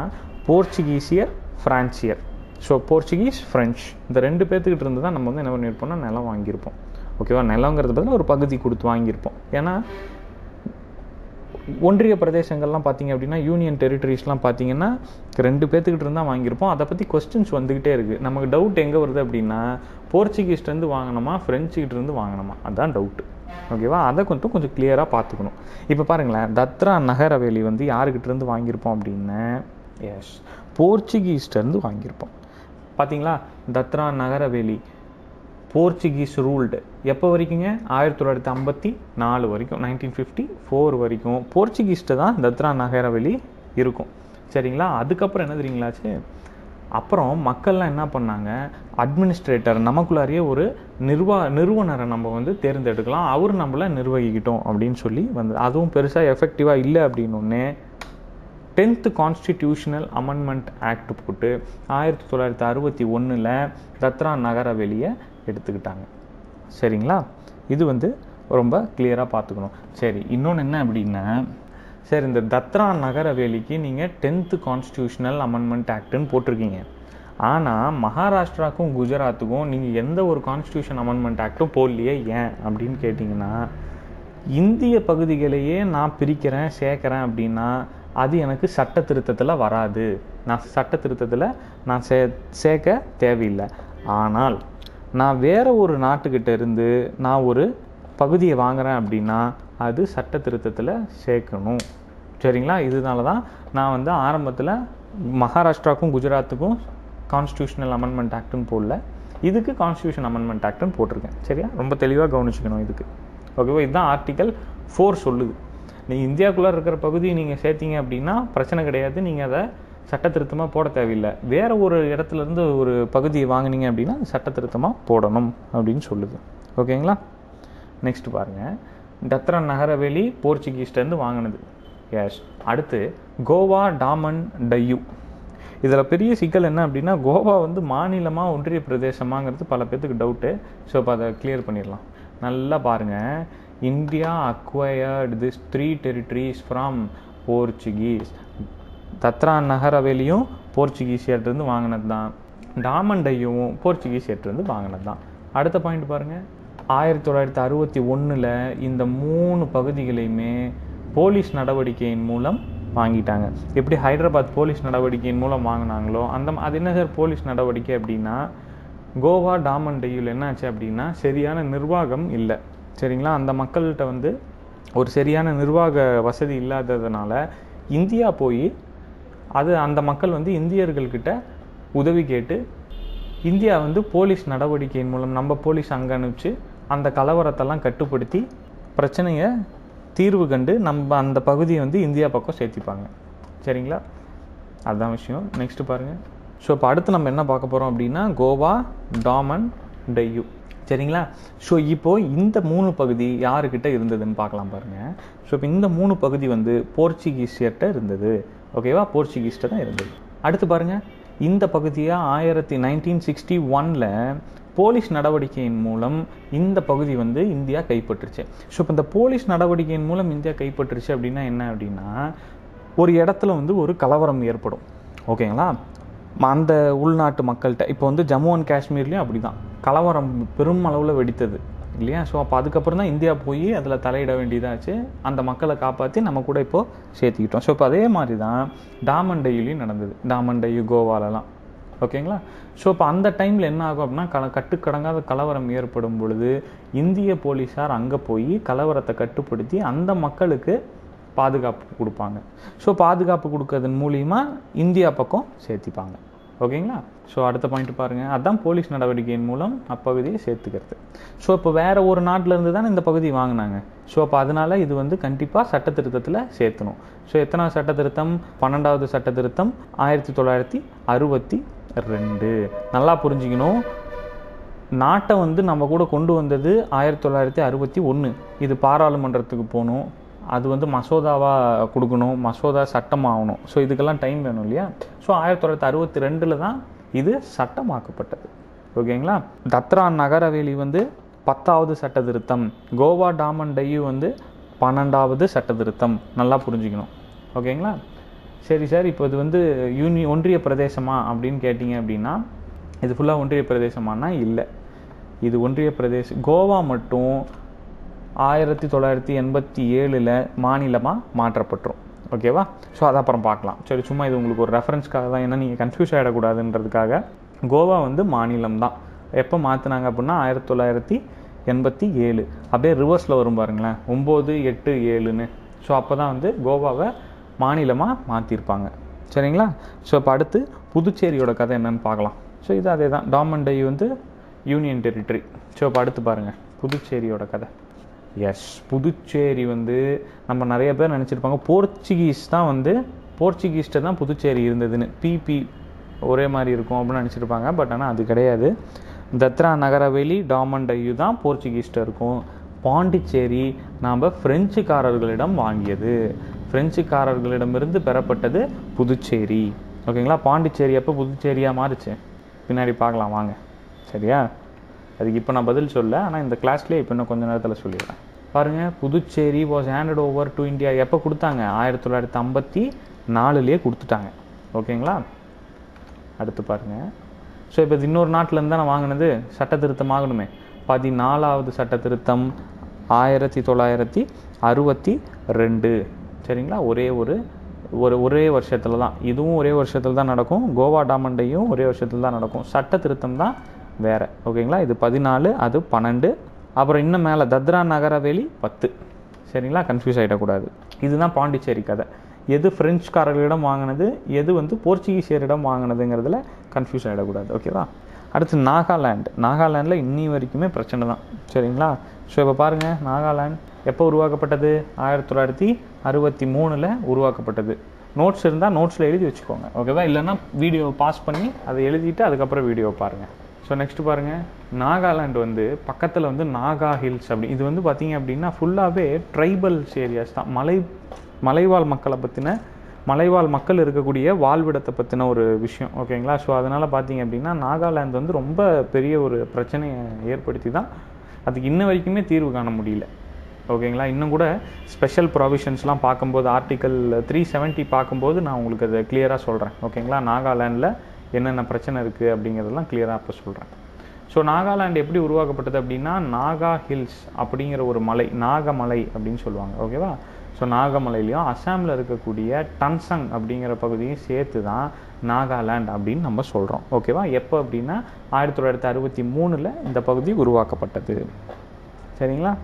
போர்ச்சுகீசியர் ஃப்ரான்சியர் ஸோ போர்ச்சுகீஸ் ஃப்ரெஞ்ச் இந்த ரெண்டு பேர்த்துக்கிட்டு இருந்து தான் நம்ம வந்து என்ன பண்ணியிருப்போம்னா நிலம் வாங்கியிருப்போம் ஓகேவா நிலங்கிறது பார்த்தீங்கன்னா ஒரு பகுதி கொடுத்து வாங்கியிருப்போம் ஏன்னா ஒன்றிய பிரதேசங்கள்லாம் பார்த்திங்க அப்படின்னா யூனியன் டெரிட்டரிஸ்லாம் பார்த்தீங்கன்னா ரெண்டு பேர்த்துக்கிட்டு இருந்தால் வாங்கியிருப்போம் அதை பற்றி கொஸ்டின்ஸ் வந்துக்கிட்டே இருக்குது நமக்கு டவுட் எங்கே வருது அப்படின்னா போர்ச்சுகீஸ்ட்லேருந்து வாங்கினோமா இருந்து வாங்கினோமா அதுதான் டவுட்டு ஓகேவா அதை கொஞ்சம் கொஞ்சம் கிளியராக பார்த்துக்கணும் இப்போ பாருங்களேன் தத்ரா நகரவேலி வந்து யாருக்கிட்டேருந்து வாங்கியிருப்போம் அப்படின்னா எஸ் போர்ச்சுகீஸ்டேருந்து வாங்கியிருப்போம் பார்த்தீங்களா தத்ரா நகரவேலி போர்ச்சுகீஸ் ரூல்டு எப்போ வரைக்குங்க ஆயிரத்தி தொள்ளாயிரத்தி ஐம்பத்தி நாலு வரைக்கும் நைன்டீன் ஃபிஃப்டி ஃபோர் வரைக்கும் போர்ச்சுகீஸ்ட்டு தான் தத்ரா நகரவெளி இருக்கும் சரிங்களா அதுக்கப்புறம் என்ன தெரியுங்களாச்சு அப்புறம் மக்கள்லாம் என்ன பண்ணாங்க அட்மினிஸ்ட்ரேட்டர் நமக்குள்ளாரியே ஒரு நிர்வா நிறுவனரை நம்ம வந்து தேர்ந்தெடுக்கலாம் அவர் நம்மளை நிர்வகிக்கிட்டோம் அப்படின்னு சொல்லி வந்து அதுவும் பெருசாக எஃபெக்டிவாக இல்லை அப்படின்னொன்னே டென்த்து கான்ஸ்டிடியூஷனல் அமெண்ட்மெண்ட் ஆக்ட் போட்டு ஆயிரத்தி தொள்ளாயிரத்தி அறுபத்தி ஒன்றில் தத்ரா நகர வெளியை எடுத்துக்கிட்டாங்க சரிங்களா இது வந்து ரொம்ப கிளியராக பார்த்துக்கணும் சரி இன்னொன்று என்ன அப்படின்னா சரி இந்த தத்ரா நகர வேலிக்கு நீங்கள் டென்த்து கான்ஸ்டியூஷனல் அமெண்ட்மெண்ட் ஆக்டுன்னு போட்டிருக்கீங்க ஆனால் மகாராஷ்டிராக்கும் குஜராத்துக்கும் நீங்கள் எந்த ஒரு கான்ஸ்டியூஷன் அமெண்ட்மெண்ட் ஆக்டும் போடலையே ஏன் அப்படின்னு கேட்டிங்கன்னா இந்திய பகுதிகளையே நான் பிரிக்கிறேன் சேர்க்குறேன் அப்படின்னா அது எனக்கு சட்ட திருத்தத்தில் வராது நான் சட்ட திருத்தத்தில் நான் சே சேர்க்க தேவையில்லை ஆனால் நான் வேறு ஒரு நாட்டுக்கிட்ட இருந்து நான் ஒரு பகுதியை வாங்குகிறேன் அப்படின்னா அது சட்ட திருத்தத்தில் சேர்க்கணும் சரிங்களா இதனால தான் நான் வந்து ஆரம்பத்தில் மகாராஷ்டிராவுக்கும் குஜராத்துக்கும் கான்ஸ்டியூஷனல் அமெண்ட்மெண்ட் ஆக்டுன்னு போடல இதுக்கு கான்ஸ்டியூஷன் அமெண்ட்மெண்ட் ஆக்டுன்னு போட்டிருக்கேன் சரியா ரொம்ப தெளிவாக கவனிச்சுக்கணும் இதுக்கு ஓகேவா இதுதான் ஆர்டிக்கல் ஃபோர் சொல்லுது நீங்கள் இந்தியாவுக்குள்ளே இருக்கிற பகுதியை நீங்கள் சேர்த்திங்க அப்படின்னா பிரச்சனை கிடையாது நீங்கள் அதை சட்ட திருத்தமாக போட தேவையில்லை வேறு ஒரு இடத்துலேருந்து ஒரு பகுதியை வாங்கினீங்க அப்படின்னா சட்ட திருத்தமாக போடணும் அப்படின்னு சொல்லுது ஓகேங்களா நெக்ஸ்ட் பாருங்கள் டத்ரா நகரவேலி போர்ச்சுகீஸ்டேருந்து வாங்கினது கேஷ் அடுத்து கோவா டாமன் டையூ இதில் பெரிய சிக்கல் என்ன அப்படின்னா கோவா வந்து மாநிலமாக ஒன்றிய பிரதேசமாங்கிறது பல பேர்த்துக்கு டவுட்டு ஸோ இப்போ அதை கிளியர் பண்ணிடலாம் நல்லா பாருங்கள் India acquired this three territories from Portuguese Dadra Nagar அவையிலையும் வாங்கினது தான் டாமண்டையும் போர்ச்சுகீசியர்கிட்டருந்து வாங்கினது தான் அடுத்த பாயிண்ட் பாருங்கள் ஆயிரத்தி தொள்ளாயிரத்தி அறுபத்தி ஒன்றில் இந்த மூணு பகுதிகளையுமே போலீஸ் நடவடிக்கையின் மூலம் வாங்கிட்டாங்க எப்படி ஹைதராபாத் போலீஸ் நடவடிக்கையின் மூலம் வாங்கினாங்களோ அந்த அது என்ன சார் போலீஸ் நடவடிக்கை அப்படின்னா கோவா டாமண்டையில் என்னாச்சு அப்படின்னா சரியான நிர்வாகம் இல்லை சரிங்களா அந்த மக்கள்கிட்ட வந்து ஒரு சரியான நிர்வாக வசதி இல்லாததுனால இந்தியா போய் அது அந்த மக்கள் வந்து இந்தியர்கள்கிட்ட உதவி கேட்டு இந்தியா வந்து போலீஸ் நடவடிக்கையின் மூலம் நம்ம போலீஸ் அங்கே அனுப்பிச்சு அந்த கலவரத்தெல்லாம் கட்டுப்படுத்தி பிரச்சனையை தீர்வு கண்டு நம்ம அந்த பகுதியை வந்து இந்தியா பக்கம் சேர்த்திப்பாங்க சரிங்களா அதுதான் விஷயம் நெக்ஸ்ட்டு பாருங்கள் ஸோ இப்போ அடுத்து நம்ம என்ன பார்க்க போகிறோம் அப்படின்னா கோவா டாமன் டையூ சரிங்களா ஸோ இப்போது இந்த மூணு பகுதி யாருக்கிட்ட இருந்ததுன்னு பார்க்கலாம் பாருங்கள் ஸோ இப்போ இந்த மூணு பகுதி வந்து போர்ச்சுகீஸ்கிட்ட இருந்தது ஓகேவா போர்ச்சுகீஸ்ட தான் இருந்தது அடுத்து பாருங்கள் இந்த பகுதியாக ஆயிரத்தி நைன்டீன் சிக்ஸ்டி ஒனில் போலீஸ் நடவடிக்கையின் மூலம் இந்த பகுதி வந்து இந்தியா கைப்பற்றுச்சு ஸோ இப்போ இந்த போலீஸ் நடவடிக்கையின் மூலம் இந்தியா கைப்பற்றுச்சு அப்படின்னா என்ன அப்படின்னா ஒரு இடத்துல வந்து ஒரு கலவரம் ஏற்படும் ஓகேங்களா அந்த உள்நாட்டு மக்கள்கிட்ட இப்போ வந்து ஜம்மு அண்ட் காஷ்மீர்லேயும் அப்படி தான் கலவரம் பெரும் அளவில் வெடித்தது இல்லையா ஸோ அப்போ அதுக்கப்புறம் தான் இந்தியா போய் அதில் தலையிட வேண்டியதாச்சு அந்த மக்களை காப்பாற்றி நம்ம கூட இப்போது சேர்த்துக்கிட்டோம் ஸோ இப்போ அதே மாதிரி தான் டாமண்டையிலையும் நடந்தது டாமண்டையு கோவாலலாம் ஓகேங்களா ஸோ இப்போ அந்த டைமில் என்ன ஆகும் அப்படின்னா கல கட்டுக்கடங்காத கலவரம் ஏற்படும் பொழுது இந்திய போலீஸார் அங்கே போய் கலவரத்தை கட்டுப்படுத்தி அந்த மக்களுக்கு பாதுகாப்பு கொடுப்பாங்க ஸோ பாதுகாப்பு கொடுக்கறதன் மூலிமா இந்தியா பக்கம் சேர்த்திப்பாங்க ஓகேங்களா ஸோ அடுத்த பாயிண்ட் பாருங்கள் அதுதான் போலீஸ் நடவடிக்கையின் மூலம் அப்பகுதியை சேர்த்துக்கிறது ஸோ இப்போ வேறு ஒரு நாட்டிலேருந்து தான் இந்த பகுதி வாங்கினாங்க ஸோ அப்போ அதனால் இது வந்து கண்டிப்பாக சட்ட திருத்தத்தில் சேர்த்தணும் ஸோ எத்தனாவது சட்ட திருத்தம் பன்னெண்டாவது சட்ட திருத்தம் ஆயிரத்தி தொள்ளாயிரத்தி அறுபத்தி ரெண்டு நல்லா புரிஞ்சுக்கணும் நாட்டை வந்து நம்ம கூட கொண்டு வந்தது ஆயிரத்தி தொள்ளாயிரத்தி அறுபத்தி ஒன்று இது பாராளுமன்றத்துக்கு போகணும் அது வந்து மசோதாவாக கொடுக்கணும் மசோதா சட்டமாகணும் ஸோ இதுக்கெல்லாம் டைம் வேணும் இல்லையா ஸோ ஆயிரத்தி தொள்ளாயிரத்தி அறுபத்தி ரெண்டில் தான் இது சட்டமாக்கப்பட்டது ஓகேங்களா தத்ரா நகரவேலி வந்து பத்தாவது சட்ட திருத்தம் கோவா டாமன் டையூ வந்து பன்னெண்டாவது சட்ட திருத்தம் நல்லா புரிஞ்சுக்கணும் ஓகேங்களா சரி சார் இப்போ இது வந்து யூனி ஒன்றிய பிரதேசமா அப்படின்னு கேட்டிங்க அப்படின்னா இது ஃபுல்லாக ஒன்றிய பிரதேசமானா இல்லை இது ஒன்றிய பிரதேசம் கோவா மட்டும் ஆயிரத்தி தொள்ளாயிரத்தி எண்பத்தி ஏழில் மாநிலமாக மாற்றப்பட்டுரும் ஓகேவா ஸோ அதை அப்புறம் பார்க்கலாம் சரி சும்மா இது உங்களுக்கு ஒரு ரெஃபரன்ஸ்க்காக தான் ஏன்னா நீங்கள் கன்ஃபியூஸ் ஆகிடக்கூடாதுன்றதுக்காக கோவா வந்து மாநிலம் தான் எப்போ மாற்றினாங்க அப்படின்னா ஆயிரத்தி தொள்ளாயிரத்தி எண்பத்தி ஏழு அப்படியே ரிவர்ஸில் வரும் பாருங்களேன் ஒம்பது எட்டு ஏழுன்னு ஸோ அப்போ தான் வந்து கோவாவை மாநிலமாக மாற்றிருப்பாங்க சரிங்களா ஸோ இப்போ அடுத்து புதுச்சேரியோட கதை என்னென்னு பார்க்கலாம் ஸோ இது அதே தான் டாமண்டை வந்து யூனியன் டெரிட்டரி ஸோ இப்போ அடுத்து பாருங்கள் புதுச்சேரியோட கதை எஸ் புதுச்சேரி வந்து நம்ம நிறைய பேர் நினச்சிருப்பாங்க போர்ச்சுகீஸ் தான் வந்து போர்ச்சுகீஸ்ட்டு தான் புதுச்சேரி இருந்ததுன்னு பிபி ஒரே மாதிரி இருக்கும் அப்படின்னு நினச்சிருப்பாங்க பட் ஆனால் அது கிடையாது தத்ரா நகரவேலி டாமண்ட் ஐயு தான் போர்ச்சுகீஸ்ட்டு இருக்கும் பாண்டிச்சேரி நாம் ஃப்ரெஞ்சுக்காரர்களிடம் வாங்கியது ஃப்ரெஞ்சுக்காரர்களிடமிருந்து பெறப்பட்டது புதுச்சேரி ஓகேங்களா பாண்டிச்சேரி அப்போ புதுச்சேரியாக மாறிச்சு பின்னாடி பார்க்கலாம் வாங்க சரியா அதுக்கு இப்போ நான் பதில் சொல்ல ஆனால் இந்த கிளாஸ்லேயே இப்போ இன்னும் கொஞ்சம் நேரத்தில் சொல்லிடுறேன் பாருங்கள் Puducherry was handed over to India எப்போ கொடுத்தாங்க ஆயிரத்தி தொள்ளாயிரத்தி ஐம்பத்தி நாலுலேயே கொடுத்துட்டாங்க ஓகேங்களா அடுத்து பாருங்கள் ஸோ இப்போ இது இன்னொரு நாட்டிலேருந்து தான் நான் வாங்கினது சட்ட திருத்தம் ஆகணுமே பதினாலாவது சட்ட திருத்தம் ஆயிரத்தி தொள்ளாயிரத்தி அறுபத்தி ரெண்டு சரிங்களா ஒரே ஒரு ஒரு ஒரே வருஷத்தில் தான் இதுவும் ஒரே வருஷத்தில் தான் நடக்கும் கோவா டாமண்டையும் ஒரே வருஷத்தில் தான் நடக்கும் சட்ட திருத்தம் தான் வேறு ஓகேங்களா இது பதினாலு அது பன்னெண்டு அப்புறம் இன்னும் மேலே தத்ரா நகரவேலி பத்து சரிங்களா கன்ஃபியூஸ் ஆகிடக்கூடாது இதுதான் பாண்டிச்சேரி கதை எது ஃப்ரெஞ்சுக்காரர்களிடம் வாங்கினது எது வந்து போர்ச்சுகீசியரிடம் வாங்கினதுங்கிறதுல கன்ஃபியூஸ் ஆகிடக்கூடாது ஓகேவா அடுத்து நாகாலாண்ட் நாகாலாண்டில் இன்னி வரைக்குமே பிரச்சனை தான் சரிங்களா ஸோ இப்போ பாருங்கள் நாகாலாண்ட் எப்போ உருவாக்கப்பட்டது ஆயிரத்தி தொள்ளாயிரத்தி அறுபத்தி மூணில் உருவாக்கப்பட்டது நோட்ஸ் இருந்தால் நோட்ஸில் எழுதி வச்சுக்கோங்க ஓகேவா இல்லைன்னா வீடியோ பாஸ் பண்ணி அதை எழுதிட்டு அதுக்கப்புறம் வீடியோ பாருங்கள் ஸோ நெக்ஸ்ட் பாருங்கள் நாகாலாண்டு வந்து பக்கத்தில் வந்து நாகா ஹில்ஸ் அப்படி இது வந்து பார்த்திங்க அப்படின்னா ஃபுல்லாகவே ட்ரைபல்ஸ் ஏரியாஸ் தான் மலை மலைவாழ் மக்களை பற்றின மலைவாழ் மக்கள் இருக்கக்கூடிய வாழ்விடத்தை பற்றின ஒரு விஷயம் ஓகேங்களா ஸோ அதனால் பார்த்தீங்க அப்படின்னா நாகாலாந்து வந்து ரொம்ப பெரிய ஒரு பிரச்சனையை ஏற்படுத்தி தான் அதுக்கு இன்ன வரைக்குமே தீர்வு காண முடியல ஓகேங்களா இன்னும் கூட ஸ்பெஷல் ப்ரொவிஷன்ஸ்லாம் பார்க்கும்போது ஆர்டிக்கல் த்ரீ செவன்ட்டி பார்க்கும்போது நான் உங்களுக்கு அதை கிளியராக சொல்கிறேன் ஓகேங்களா நாகாலாண்டில் என்னென்ன பிரச்சனை இருக்குது அப்படிங்கிறதெல்லாம் கிளியராக இப்போ சொல்கிறேன் ஸோ நாகாலாண்டு எப்படி உருவாக்கப்பட்டது அப்படின்னா நாகா ஹில்ஸ் அப்படிங்கிற ஒரு மலை நாகமலை அப்படின்னு சொல்லுவாங்க ஓகேவா ஸோ நாகமலையிலையும் அசாமில் இருக்கக்கூடிய டன்சங் அப்படிங்கிற பகுதியும் சேர்த்து தான் நாகாலாண்ட் அப்படின்னு நம்ம சொல்கிறோம் ஓகேவா எப்போ அப்படின்னா ஆயிரத்தி தொள்ளாயிரத்தி அறுபத்தி மூணில் இந்த பகுதி உருவாக்கப்பட்டது சரிங்களா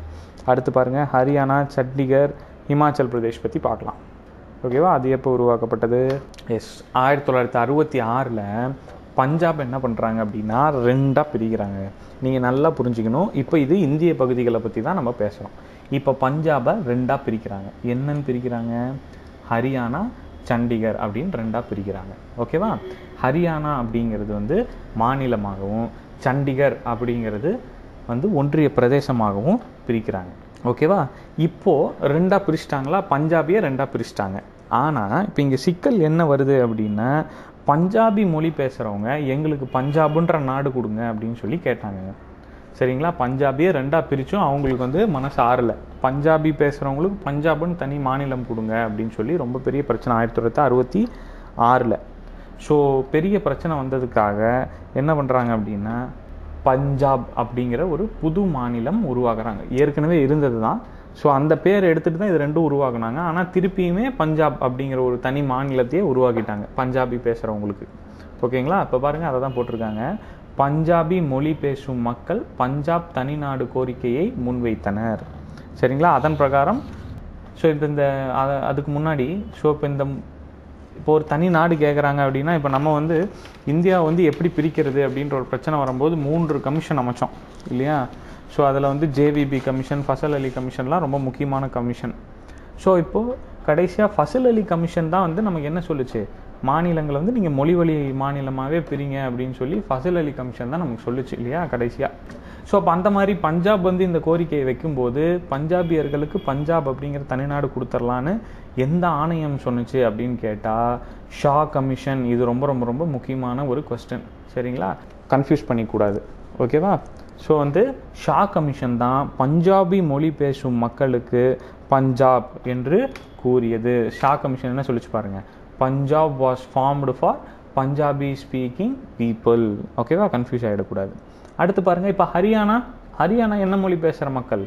அடுத்து பாருங்கள் ஹரியானா சண்டிகர் ஹிமாச்சல் பிரதேஷ் பற்றி பார்க்கலாம் ஓகேவா அது எப்போ உருவாக்கப்பட்டது எஸ் ஆயிரத்தி தொள்ளாயிரத்தி அறுபத்தி ஆறில் பஞ்சாப் என்ன பண்ணுறாங்க அப்படின்னா ரெண்டாக பிரிக்கிறாங்க நீங்கள் நல்லா புரிஞ்சுக்கணும் இப்போ இது இந்திய பகுதிகளை பற்றி தான் நம்ம பேசுகிறோம் இப்போ பஞ்சாபை ரெண்டாக பிரிக்கிறாங்க என்னன்னு பிரிக்கிறாங்க ஹரியானா சண்டிகர் அப்படின்னு ரெண்டாக பிரிக்கிறாங்க ஓகேவா ஹரியானா அப்படிங்கிறது வந்து மாநிலமாகவும் சண்டிகர் அப்படிங்கிறது வந்து ஒன்றிய பிரதேசமாகவும் பிரிக்கிறாங்க ஓகேவா இப்போது ரெண்டாக பிரிச்சிட்டாங்களா பஞ்சாபியை ரெண்டாக பிரிச்சிட்டாங்க ஆனால் இப்போ இங்கே சிக்கல் என்ன வருது அப்படின்னா பஞ்சாபி மொழி பேசுகிறவங்க எங்களுக்கு பஞ்சாபுன்ற நாடு கொடுங்க அப்படின்னு சொல்லி கேட்டாங்க சரிங்களா பஞ்சாபியை ரெண்டாக பிரித்தும் அவங்களுக்கு வந்து மனசு ஆறலை பஞ்சாபி பேசுகிறவங்களுக்கு பஞ்சாபுன்னு தனி மாநிலம் கொடுங்க அப்படின்னு சொல்லி ரொம்ப பெரிய பிரச்சனை ஆயிரத்தி தொள்ளாயிரத்தி அறுபத்தி ஆறில் ஸோ பெரிய பிரச்சனை வந்ததுக்காக என்ன பண்ணுறாங்க அப்படின்னா பஞ்சாப் அப்படிங்கிற ஒரு புது மாநிலம் உருவாகிறாங்க ஏற்கனவே இருந்தது தான் ஸோ அந்த பேர் எடுத்துகிட்டு தான் இது ரெண்டும் உருவாக்குனாங்க ஆனால் திருப்பியுமே பஞ்சாப் அப்படிங்கிற ஒரு தனி மாநிலத்தையே உருவாக்கிட்டாங்க பஞ்சாபி பேசுகிறவங்களுக்கு ஓகேங்களா இப்போ பாருங்கள் அதை தான் போட்டிருக்காங்க பஞ்சாபி மொழி பேசும் மக்கள் பஞ்சாப் தனிநாடு கோரிக்கையை முன்வைத்தனர் சரிங்களா அதன் பிரகாரம் ஸோ இப்போ இந்த அதுக்கு முன்னாடி ஸோ இப்போ இந்த இப்போ ஒரு தனி நாடு கேட்குறாங்க அப்படின்னா இப்போ நம்ம வந்து இந்தியா வந்து எப்படி பிரிக்கிறது அப்படின்ற ஒரு பிரச்சனை வரும்போது மூன்று கமிஷன் அமைச்சோம் இல்லையா ஸோ அதில் வந்து ஜேவிபி கமிஷன் ஃபசல் அலி கமிஷன்லாம் ரொம்ப முக்கியமான கமிஷன் ஸோ இப்போது கடைசியாக ஃபசல் அலி கமிஷன் தான் வந்து நமக்கு என்ன சொல்லுச்சு மாநிலங்களை வந்து நீங்கள் மொழி வழி மாநிலமாகவே பிரிங்க அப்படின்னு சொல்லி ஃபசல் அலி கமிஷன் தான் நமக்கு சொல்லுச்சு இல்லையா கடைசியாக ஸோ அப்போ அந்த மாதிரி பஞ்சாப் வந்து இந்த கோரிக்கையை வைக்கும்போது பஞ்சாபியர்களுக்கு பஞ்சாப் அப்படிங்கிற தனிநாடு கொடுத்துர்லான்னு எந்த ஆணையம் சொன்னிச்சு அப்படின்னு கேட்டால் ஷா கமிஷன் இது ரொம்ப ரொம்ப ரொம்ப முக்கியமான ஒரு கொஸ்டின் சரிங்களா கன்ஃபியூஸ் பண்ணிக்கூடாது ஓகேவா ஸோ வந்து ஷா கமிஷன் தான் பஞ்சாபி மொழி பேசும் மக்களுக்கு பஞ்சாப் என்று கூறியது ஷா கமிஷன் என்ன சொல்லிச்சு பாருங்கள் Punjab was formed for Punjabi speaking people ஓகேவா கன்ஃபியூஸ் ஆகிடக்கூடாது அடுத்து பாருங்கள் இப்போ ஹரியானா ஹரியானா என்ன மொழி பேசுகிற மக்கள்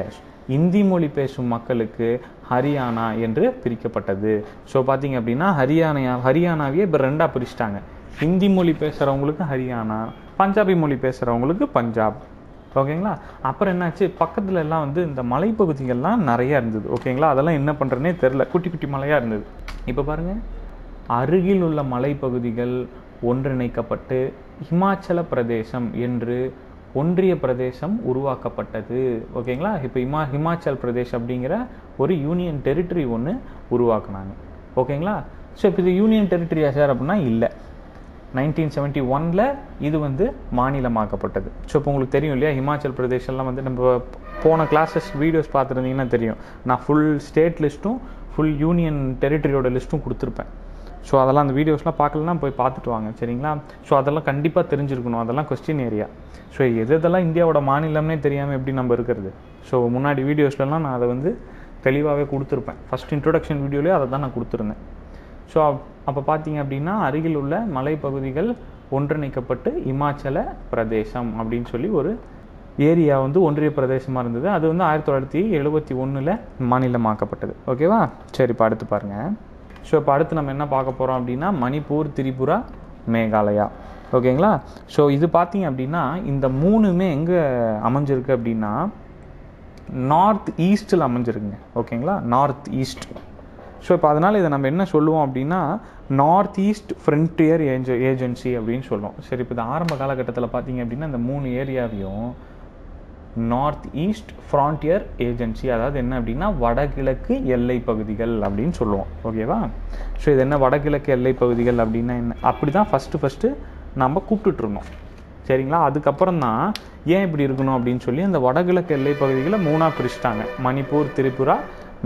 எஸ் இந்தி மொழி பேசும் மக்களுக்கு ஹரியானா என்று பிரிக்கப்பட்டது ஸோ பார்த்தீங்க அப்படின்னா ஹரியானா ஹரியானாவையே இப்போ ரெண்டாக பிரிச்சிட்டாங்க ஹிந்தி மொழி பேசுகிறவங்களுக்கு ஹரியானா பஞ்சாபி மொழி பேசுகிறவங்களுக்கு பஞ்சாப் ஓகேங்களா அப்புறம் என்னாச்சு பக்கத்தில் எல்லாம் வந்து இந்த மலைப்பகுதிகள்லாம் நிறையா இருந்தது ஓகேங்களா அதெல்லாம் என்ன பண்ணுறேனே தெரில குட்டி குட்டி மலையாக இருந்தது இப்போ பாருங்கள் அருகில் உள்ள மலைப்பகுதிகள் ஒன்றிணைக்கப்பட்டு இமாச்சல பிரதேசம் என்று ஒன்றிய பிரதேசம் உருவாக்கப்பட்டது ஓகேங்களா இப்போ இமா ஹிமாச்சல் பிரதேஷ் அப்படிங்கிற ஒரு யூனியன் டெரிட்டரி ஒன்று உருவாக்குனாங்க ஓகேங்களா ஸோ இப்போ இது யூனியன் டெரிட்டரியா சார் அப்படின்னா இல்லை நைன்டீன் செவன்டி ஒனில் இது வந்து மாநிலமாக்கப்பட்டது ஸோ இப்போ உங்களுக்கு தெரியும் இல்லையா ஹிமாச்சல் பிரதேஷெல்லாம் வந்து நம்ம போன கிளாஸஸ் வீடியோஸ் பார்த்துருந்தீங்கன்னா தெரியும் நான் ஃபுல் ஸ்டேட் லிஸ்ட்டும் ஃபுல் யூனியன் டெரிட்டரியோட லிஸ்ட்டும் கொடுத்துருப்பேன் ஸோ அதெல்லாம் அந்த வீடியோஸ்லாம் பார்க்கலன்னா போய் பார்த்துட்டு வாங்க சரிங்களா ஸோ அதெல்லாம் கண்டிப்பாக தெரிஞ்சிருக்கணும் அதெல்லாம் கொஸ்டின் ஏரியா ஸோ எது இதெல்லாம் இந்தியாவோட மாநிலம்னே தெரியாமல் எப்படி நம்ம இருக்கிறது ஸோ முன்னாடி வீடியோஸ்லலாம் நான் அதை வந்து தெளிவாகவே கொடுத்துருப்பேன் ஃபஸ்ட் இன்ட்ரொடக்ஷன் வீடியோலேயே அதை தான் நான் கொடுத்துருந்தேன் ஸோ அப்போ பார்த்தீங்க அப்படின்னா அருகில் உள்ள மலைப்பகுதிகள் ஒன்றிணைக்கப்பட்டு இமாச்சல பிரதேசம் அப்படின்னு சொல்லி ஒரு ஏரியா வந்து ஒன்றிய பிரதேசமாக இருந்தது அது வந்து ஆயிரத்தி தொள்ளாயிரத்தி எழுபத்தி ஒன்றில் மாநிலமாக்கப்பட்டது ஓகேவா சரிப்பா அடுத்து பாருங்கள் ஸோ இப்போ அடுத்து நம்ம என்ன பார்க்க போகிறோம் அப்படின்னா மணிப்பூர் திரிபுரா மேகாலயா ஓகேங்களா ஸோ இது பார்த்தீங்க அப்படின்னா இந்த மூணுமே எங்கே அமைஞ்சிருக்கு அப்படின்னா நார்த் ஈஸ்டில் அமைஞ்சிருக்குங்க ஓகேங்களா நார்த் ஈஸ்ட் ஸோ இப்போ அதனால் இதை நம்ம என்ன சொல்லுவோம் அப்படின்னா நார்த் ஈஸ்ட் ஃப்ரண்டியர் ஏஜ ஏஜென்சி அப்படின்னு சொல்லுவோம் சரி இப்போ இந்த ஆரம்ப காலகட்டத்தில் பார்த்தீங்க அப்படின்னா இந்த மூணு ஏரியாவையும் நார்த் ஈஸ்ட் ஃப்ரான்டியர் ஏஜென்சி அதாவது என்ன அப்படின்னா வடகிழக்கு எல்லை பகுதிகள் அப்படின்னு சொல்லுவோம் ஓகேவா ஸோ இது என்ன வடகிழக்கு எல்லை பகுதிகள் அப்படின்னா என்ன அப்படி தான் ஃபஸ்ட்டு ஃபஸ்ட்டு நம்ம கூப்பிட்டுட்ருந்தோம் சரிங்களா அதுக்கப்புறம் தான் ஏன் இப்படி இருக்கணும் அப்படின்னு சொல்லி அந்த வடகிழக்கு எல்லை பகுதிகளை மூணாக பிரிச்சுட்டாங்க மணிப்பூர் திரிபுரா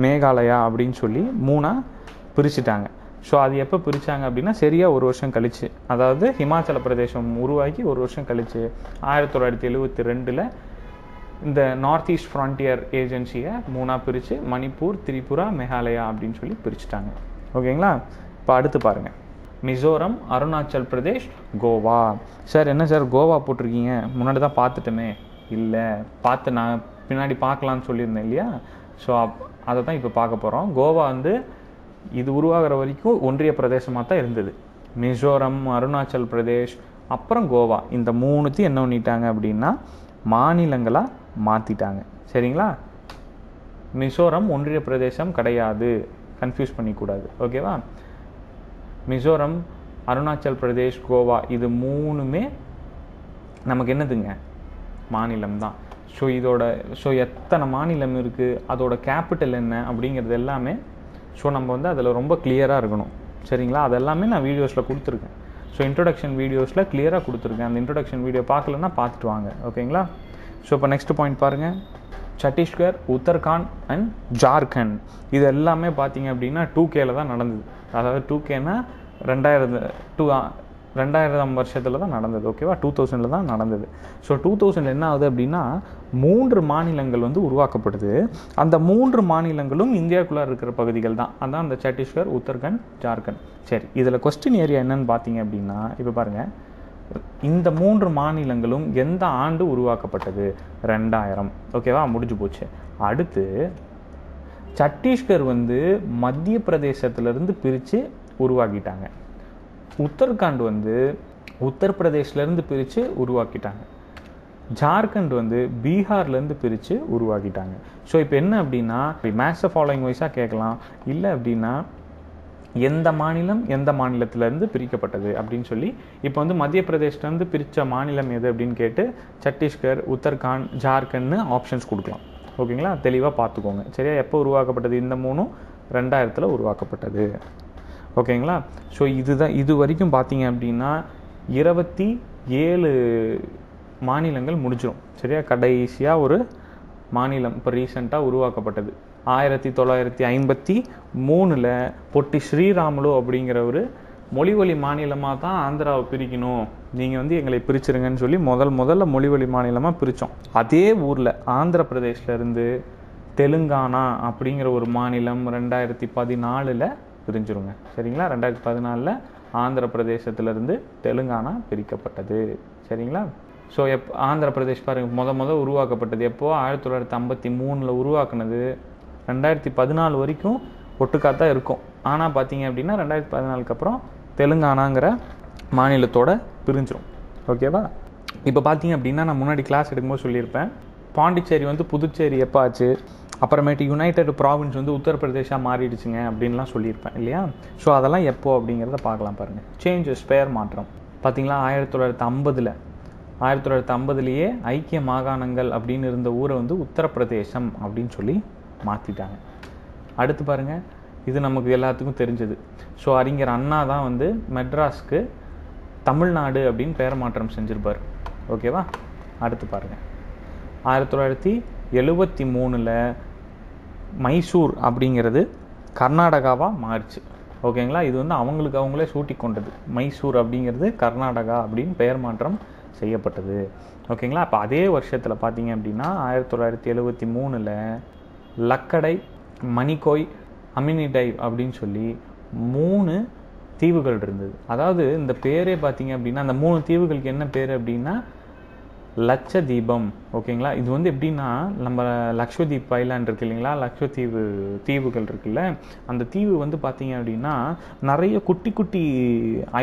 மேகாலயா அப்படின்னு சொல்லி மூணாக பிரிச்சுட்டாங்க ஸோ அது எப்போ பிரித்தாங்க அப்படின்னா சரியாக ஒரு வருஷம் கழிச்சு அதாவது ஹிமாச்சல பிரதேசம் உருவாக்கி ஒரு வருஷம் கழிச்சு ஆயிரத்தி தொள்ளாயிரத்தி எழுபத்தி ரெண்டில் இந்த நார்த் ஈஸ்ட் ஃப்ரான்டியர் ஏஜென்சியை மூணாக பிரித்து மணிப்பூர் திரிபுரா மேகாலயா அப்படின்னு சொல்லி பிரிச்சுட்டாங்க ஓகேங்களா இப்போ அடுத்து பாருங்கள் மிசோரம் அருணாச்சல் பிரதேஷ் கோவா சார் என்ன சார் கோவா போட்டிருக்கீங்க முன்னாடி தான் பார்த்துட்டோமே இல்லை பார்த்து நான் பின்னாடி பார்க்கலான்னு சொல்லியிருந்தேன் இல்லையா ஸோ அப் அதை தான் இப்போ பார்க்க போகிறோம் கோவா வந்து இது உருவாகிற வரைக்கும் ஒன்றிய பிரதேசமாக தான் இருந்தது மிசோரம் அருணாச்சல் பிரதேஷ் அப்புறம் கோவா இந்த மூணுத்தையும் என்ன பண்ணிட்டாங்க அப்படின்னா மாநிலங்களாக மாற்றிட்டாங்க சரிங்களா மிசோரம் ஒன்றிய பிரதேசம் கிடையாது கன்ஃபியூஸ் பண்ணிக்கூடாது ஓகேவா மிசோரம் அருணாச்சல் பிரதேஷ் கோவா இது மூணுமே நமக்கு என்னதுங்க மாநிலம் தான் ஸோ இதோட ஸோ எத்தனை மாநிலம் இருக்குது அதோட கேபிட்டல் என்ன அப்படிங்கிறது எல்லாமே ஸோ நம்ம வந்து அதில் ரொம்ப கிளியராக இருக்கணும் சரிங்களா அதெல்லாமே நான் வீடியோஸில் கொடுத்துருக்கேன் ஸோ இன்ட்ரொடக்ஷன் வீடியோஸில் கிளியராக கொடுத்துருக்கேன் அந்த இன்ட்ரொடக்ஷன் வீடியோ பார்க்கலன்னா பார்த்துட்டு வாங்க ஓகேங்களா ஸோ இப்போ நெக்ஸ்ட் பாயிண்ட் பாருங்கள் சத்தீஸ்கர் உத்தரகாண்ட் அண்ட் ஜார்க்கண்ட் இது எல்லாமே பார்த்தீங்க அப்படின்னா டூ கேல தான் நடந்தது அதாவது டூ கேனா ரெண்டாயிரத்து டூ ரெண்டாயிரம் வருஷத்தில் தான் நடந்தது ஓகேவா டூ தௌசண்டில் தான் நடந்தது ஸோ டூ தௌசண்ட் என்ன ஆகுது அப்படின்னா மூன்று மாநிலங்கள் வந்து உருவாக்கப்படுது அந்த மூன்று மாநிலங்களும் இந்தியாவுக்குள்ளே இருக்கிற பகுதிகள் தான் அதுதான் அந்த சத்தீஸ்கர் உத்தரகண்ட் ஜார்க்கண்ட் சரி இதில் கொஸ்டின் ஏரியா என்னன்னு பார்த்தீங்க அப்படின்னா இப்போ பாருங்கள் இந்த மூன்று மாநிலங்களும் எந்த ஆண்டு உருவாக்கப்பட்டது ரெண்டாயிரம் ஓகேவா முடிஞ்சு போச்சு அடுத்து சத்தீஸ்கர் வந்து மத்திய பிரதேசத்துலேருந்து பிரித்து உருவாக்கிட்டாங்க உத்தரகாண்ட் வந்து உத்தரப்பிரதேஷ்லேருந்து பிரித்து உருவாக்கிட்டாங்க ஜார்க்கண்ட் வந்து பீகார்லேருந்து பிரித்து உருவாக்கிட்டாங்க ஸோ இப்போ என்ன அப்படின்னா மேக்ஸை ஃபாலோயிங் வைஸாக கேட்கலாம் இல்லை அப்படின்னா எந்த மாநிலம் எந்த மாநிலத்திலேருந்து பிரிக்கப்பட்டது அப்படின்னு சொல்லி இப்போ வந்து மத்திய பிரதேஷ்லேருந்து பிரித்த மாநிலம் எது அப்படின்னு கேட்டு சத்தீஸ்கர் உத்தரகாண்ட் ஜார்க்கண்ட்னு ஆப்ஷன்ஸ் கொடுக்கலாம் ஓகேங்களா தெளிவாக பார்த்துக்கோங்க சரியா எப்போ உருவாக்கப்பட்டது இந்த மூணும் ரெண்டாயிரத்தில் உருவாக்கப்பட்டது ஓகேங்களா ஸோ இதுதான் இது வரைக்கும் பார்த்தீங்க அப்படின்னா இருபத்தி ஏழு மாநிலங்கள் முடிச்சிடும் சரியா கடைசியாக ஒரு மாநிலம் இப்போ ரீசெண்டாக உருவாக்கப்பட்டது ஆயிரத்தி தொள்ளாயிரத்தி ஐம்பத்தி மூணில் பொட்டி ஸ்ரீராமுலு அப்படிங்கிற ஒரு மொழிவழி மாநிலமாக தான் ஆந்திராவை பிரிக்கணும் நீங்கள் வந்து எங்களை பிரிச்சிருங்கன்னு சொல்லி முதல் முதல்ல மொழிவழி மாநிலமாக பிரித்தோம் அதே ஊரில் ஆந்திர பிரதேஷ்லேருந்து தெலுங்கானா அப்படிங்கிற ஒரு மாநிலம் ரெண்டாயிரத்தி பதினாலில் பிரிஞ்சிருங்க சரிங்களா ரெண்டாயிரத்தி பதினாலில் ஆந்திர பிரதேசத்துலேருந்து தெலுங்கானா பிரிக்கப்பட்டது சரிங்களா ஸோ எப் ஆந்திர பிரதேஷ் பாருங்கள் முத முத உருவாக்கப்பட்டது எப்போது ஆயிரத்தி தொள்ளாயிரத்தி ஐம்பத்தி மூணில் உருவாக்குனது ரெண்டாயிரத்தி பதினாலு வரைக்கும் ஒட்டுக்காத்தான் இருக்கும் ஆனால் பார்த்தீங்க அப்படின்னா ரெண்டாயிரத்தி பதினாலுக்கு அப்புறம் தெலுங்கானாங்கிற மாநிலத்தோட பிரிஞ்சிடும் ஓகேவா இப்போ பார்த்தீங்க அப்படின்னா நான் முன்னாடி கிளாஸ் எடுக்கும்போது சொல்லியிருப்பேன் பாண்டிச்சேரி வந்து புதுச்சேரி எப்போ ஆச்சு அப்புறமேட்டு யுனைடெட் ப்ராவின்ஸ் வந்து உத்தரப்பிரதேஷாக மாறிடுச்சுங்க அப்படின்லாம் சொல்லியிருப்பேன் இல்லையா ஸோ அதெல்லாம் எப்போ அப்படிங்கிறத பார்க்கலாம் பாருங்கள் சேஞ்சஸ் ஸ்பேர் மாற்றம் பார்த்தீங்களா ஆயிரத்தி தொள்ளாயிரத்தி ஐம்பதில் ஆயிரத்தி தொள்ளாயிரத்தி ஐம்பதுலேயே ஐக்கிய மாகாணங்கள் அப்படின்னு இருந்த ஊரை வந்து உத்தரப்பிரதேசம் அப்படின்னு சொல்லி மாற்றிட்டாங்க அடுத்து பாருங்கள் இது நமக்கு எல்லாத்துக்கும் தெரிஞ்சது ஸோ அறிஞர் அண்ணா தான் வந்து மெட்ராஸ்க்கு தமிழ்நாடு அப்படின்னு பெயர் மாற்றம் செஞ்சுருப்பார் ஓகேவா அடுத்து பாருங்கள் ஆயிரத்தி தொள்ளாயிரத்தி எழுபத்தி மூணில் மைசூர் அப்படிங்கிறது கர்நாடகாவாக மாறிச்சு ஓகேங்களா இது வந்து அவங்களுக்கு அவங்களே சூட்டி கொண்டது மைசூர் அப்படிங்கிறது கர்நாடகா அப்படின்னு பெயர் மாற்றம் செய்யப்பட்டது ஓகேங்களா அப்போ அதே வருஷத்தில் பார்த்தீங்க அப்படின்னா ஆயிரத்தி தொள்ளாயிரத்தி எழுபத்தி மூணில் லக்கடை மணிக்கோய் அமினிடை அப்படின்னு சொல்லி மூணு தீவுகள் இருந்தது அதாவது இந்த பேரே பார்த்தீங்க அப்படின்னா அந்த மூணு தீவுகளுக்கு என்ன பேர் அப்படின்னா லட்சதீபம் ஓகேங்களா இது வந்து எப்படின்னா நம்ம லக்ஷதீப் ஐலாண்ட் இருக்கு இல்லைங்களா லக்ஷ்வதீவு தீவுகள் இருக்குல்ல அந்த தீவு வந்து பார்த்தீங்க அப்படின்னா நிறைய குட்டி குட்டி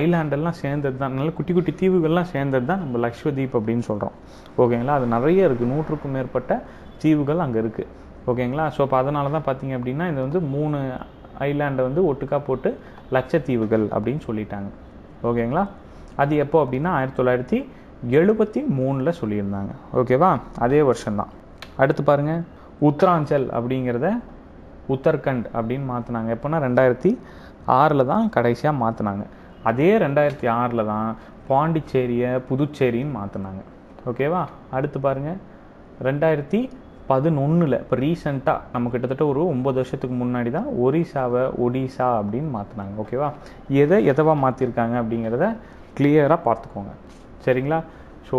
ஐலாண்டெல்லாம் சேர்ந்தது தான் நல்ல குட்டி குட்டி தீவுகள்லாம் சேர்ந்தது தான் நம்ம லக்ஷ்வதீப் அப்படின்னு சொல்கிறோம் ஓகேங்களா அது நிறைய இருக்குது நூற்றுக்கும் மேற்பட்ட தீவுகள் அங்கே இருக்குது ஓகேங்களா ஸோ அப்போ அதனால தான் பார்த்தீங்க அப்படின்னா இது வந்து மூணு ஐலாண்டை வந்து ஒட்டுக்காக போட்டு லட்சத்தீவுகள் அப்படின்னு சொல்லிட்டாங்க ஓகேங்களா அது எப்போ அப்படின்னா ஆயிரத்தி தொள்ளாயிரத்தி எழுபத்தி மூணில் சொல்லியிருந்தாங்க ஓகேவா அதே வருஷம்தான் அடுத்து பாருங்கள் உத்தராஞ்சல் அப்படிங்கிறத உத்தரகண்ட் அப்படின்னு மாற்றினாங்க எப்போன்னா ரெண்டாயிரத்தி ஆறில் தான் கடைசியாக மாற்றினாங்க அதே ரெண்டாயிரத்தி ஆறில் தான் பாண்டிச்சேரியை புதுச்சேரின்னு மாற்றினாங்க ஓகேவா அடுத்து பாருங்கள் ரெண்டாயிரத்தி பதினொன்றில் இப்போ ரீசெண்டாக நம்ம கிட்டத்தட்ட ஒரு ஒம்பது வருஷத்துக்கு முன்னாடி தான் ஒரிசாவை ஒடிசா அப்படின்னு மாற்றினாங்க ஓகேவா எதை எதவாக மாற்றிருக்காங்க அப்படிங்கிறத கிளியராக பார்த்துக்கோங்க சரிங்களா ஸோ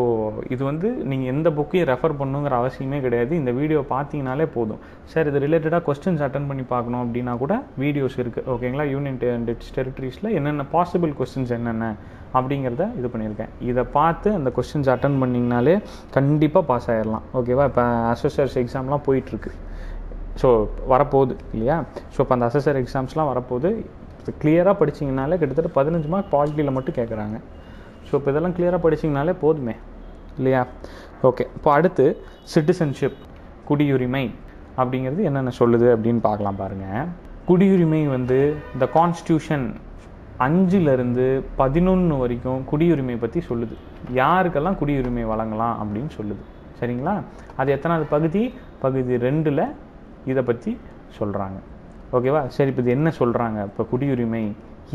இது வந்து நீங்கள் எந்த புக்கையும் ரெஃபர் பண்ணுங்கிற அவசியமே கிடையாது இந்த வீடியோ பார்த்தீங்கனாலே போதும் சார் இது ரிலேட்டடாக கொஸ்டின்ஸ் அட்டன் பண்ணி பார்க்கணும் அப்படின்னா கூட வீடியோஸ் இருக்குது ஓகேங்களா யூனியன் அண்ட் டெரிட்டரிஸில் என்னென்ன பாசிபிள் கொஸ்டின்ஸ் என்னென்ன அப்படிங்கிறத இது பண்ணியிருக்கேன் இதை பார்த்து அந்த கொஸ்டின்ஸ் அட்டன் பண்ணிங்கனாலே கண்டிப்பாக பாஸ் ஆகிடலாம் ஓகேவா இப்போ அசோசியர்ஸ் எக்ஸாம்லாம் போயிட்டுருக்கு ஸோ வரப்போகுது இல்லையா ஸோ இப்போ அந்த அசசர் எக்ஸாம்ஸ்லாம் வரப்போகுது கிளியராக படிச்சிங்கனாலே கிட்டத்தட்ட பதினஞ்சு மார்க் பாலிட்டியில் மட்டும் கேட்குறாங்க ஸோ இப்போ இதெல்லாம் கிளியராக படிச்சிங்கனாலே போதுமே இல்லையா ஓகே இப்போ அடுத்து சிட்டிசன்ஷிப் குடியுரிமை அப்படிங்கிறது என்னென்ன சொல்லுது அப்படின்னு பார்க்கலாம் பாருங்கள் குடியுரிமை வந்து இந்த கான்ஸ்டியூஷன் அஞ்சுலேருந்து பதினொன்று வரைக்கும் குடியுரிமை பற்றி சொல்லுது யாருக்கெல்லாம் குடியுரிமை வழங்கலாம் அப்படின்னு சொல்லுது சரிங்களா அது எத்தனாவது பகுதி பகுதி ரெண்டில் இதை பற்றி சொல்கிறாங்க ஓகேவா சரி இப்போ இது என்ன சொல்கிறாங்க இப்போ குடியுரிமை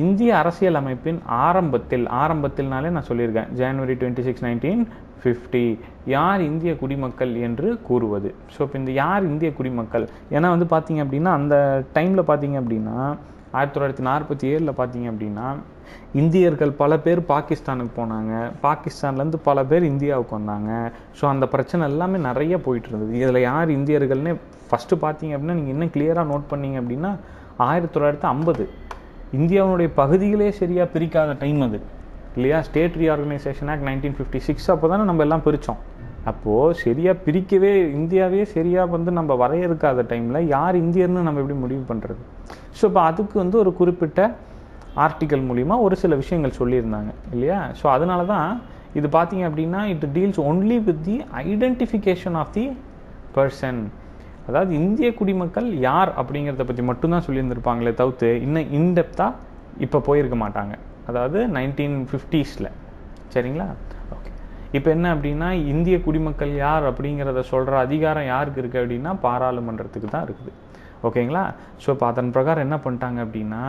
இந்திய அரசியல் அமைப்பின் ஆரம்பத்தில் ஆரம்பத்தில்னாலே நான் சொல்லியிருக்கேன் ஜனவரி டுவெண்ட்டி சிக்ஸ் நைன்டீன் ஃபிஃப்டி யார் இந்திய குடிமக்கள் என்று கூறுவது ஸோ இப்போ இந்த யார் இந்திய குடிமக்கள் ஏன்னா வந்து பார்த்தீங்க அப்படின்னா அந்த டைமில் பார்த்தீங்க அப்படின்னா ஆயிரத்தி தொள்ளாயிரத்தி நாற்பத்தி ஏழில் பார்த்தீங்க அப்படின்னா இந்தியர்கள் பல பேர் பாகிஸ்தானுக்கு போனாங்க பாகிஸ்தான்லேருந்து பல பேர் இந்தியாவுக்கு வந்தாங்க ஸோ அந்த பிரச்சனை எல்லாமே நிறைய போயிட்டு இருந்தது இதில் யார் இந்தியர்கள்னே ஃபஸ்ட்டு பார்த்தீங்க அப்படின்னா நீங்கள் இன்னும் கிளியராக நோட் பண்ணீங்க அப்படின்னா ஆயிரத்தி தொள்ளாயிரத்தி ஐம்பது இந்தியாவுடைய பகுதிகளே சரியாக பிரிக்காத டைம் அது இல்லையா state reorganisation act nineteen fifty six அப்போ தானே நம்ம எல்லாம் பிரித்தோம் அப்போது சரியாக பிரிக்கவே இந்தியாவே சரியாக வந்து நம்ம வரையறுக்காத டைமில் யார் இந்தியர்னு நம்ம எப்படி முடிவு பண்ணுறது ஸோ இப்போ அதுக்கு வந்து ஒரு குறிப்பிட்ட ஆர்டிக்கல் மூலிமா ஒரு சில விஷயங்கள் சொல்லியிருந்தாங்க இல்லையா ஸோ அதனால தான் இது பார்த்தீங்க அப்படின்னா it deals only with the identification of the person அதாவது இந்திய குடிமக்கள் யார் அப்படிங்கிறத பற்றி மட்டும்தான் சொல்லியிருந்திருப்பாங்களே தவிர்த்து இன்னும் இன்டெப்த்தாக இப்போ போயிருக்க மாட்டாங்க அதாவது நைன்டீன் ஃபிஃப்டிஸில் சரிங்களா ஓகே இப்போ என்ன அப்படின்னா இந்திய குடிமக்கள் யார் அப்படிங்கிறத சொல்கிற அதிகாரம் யாருக்கு இருக்குது அப்படின்னா பாராளுமன்றத்துக்கு தான் இருக்குது ஓகேங்களா ஸோ இப்போ அதன் பிரகாரம் என்ன பண்ணிட்டாங்க அப்படின்னா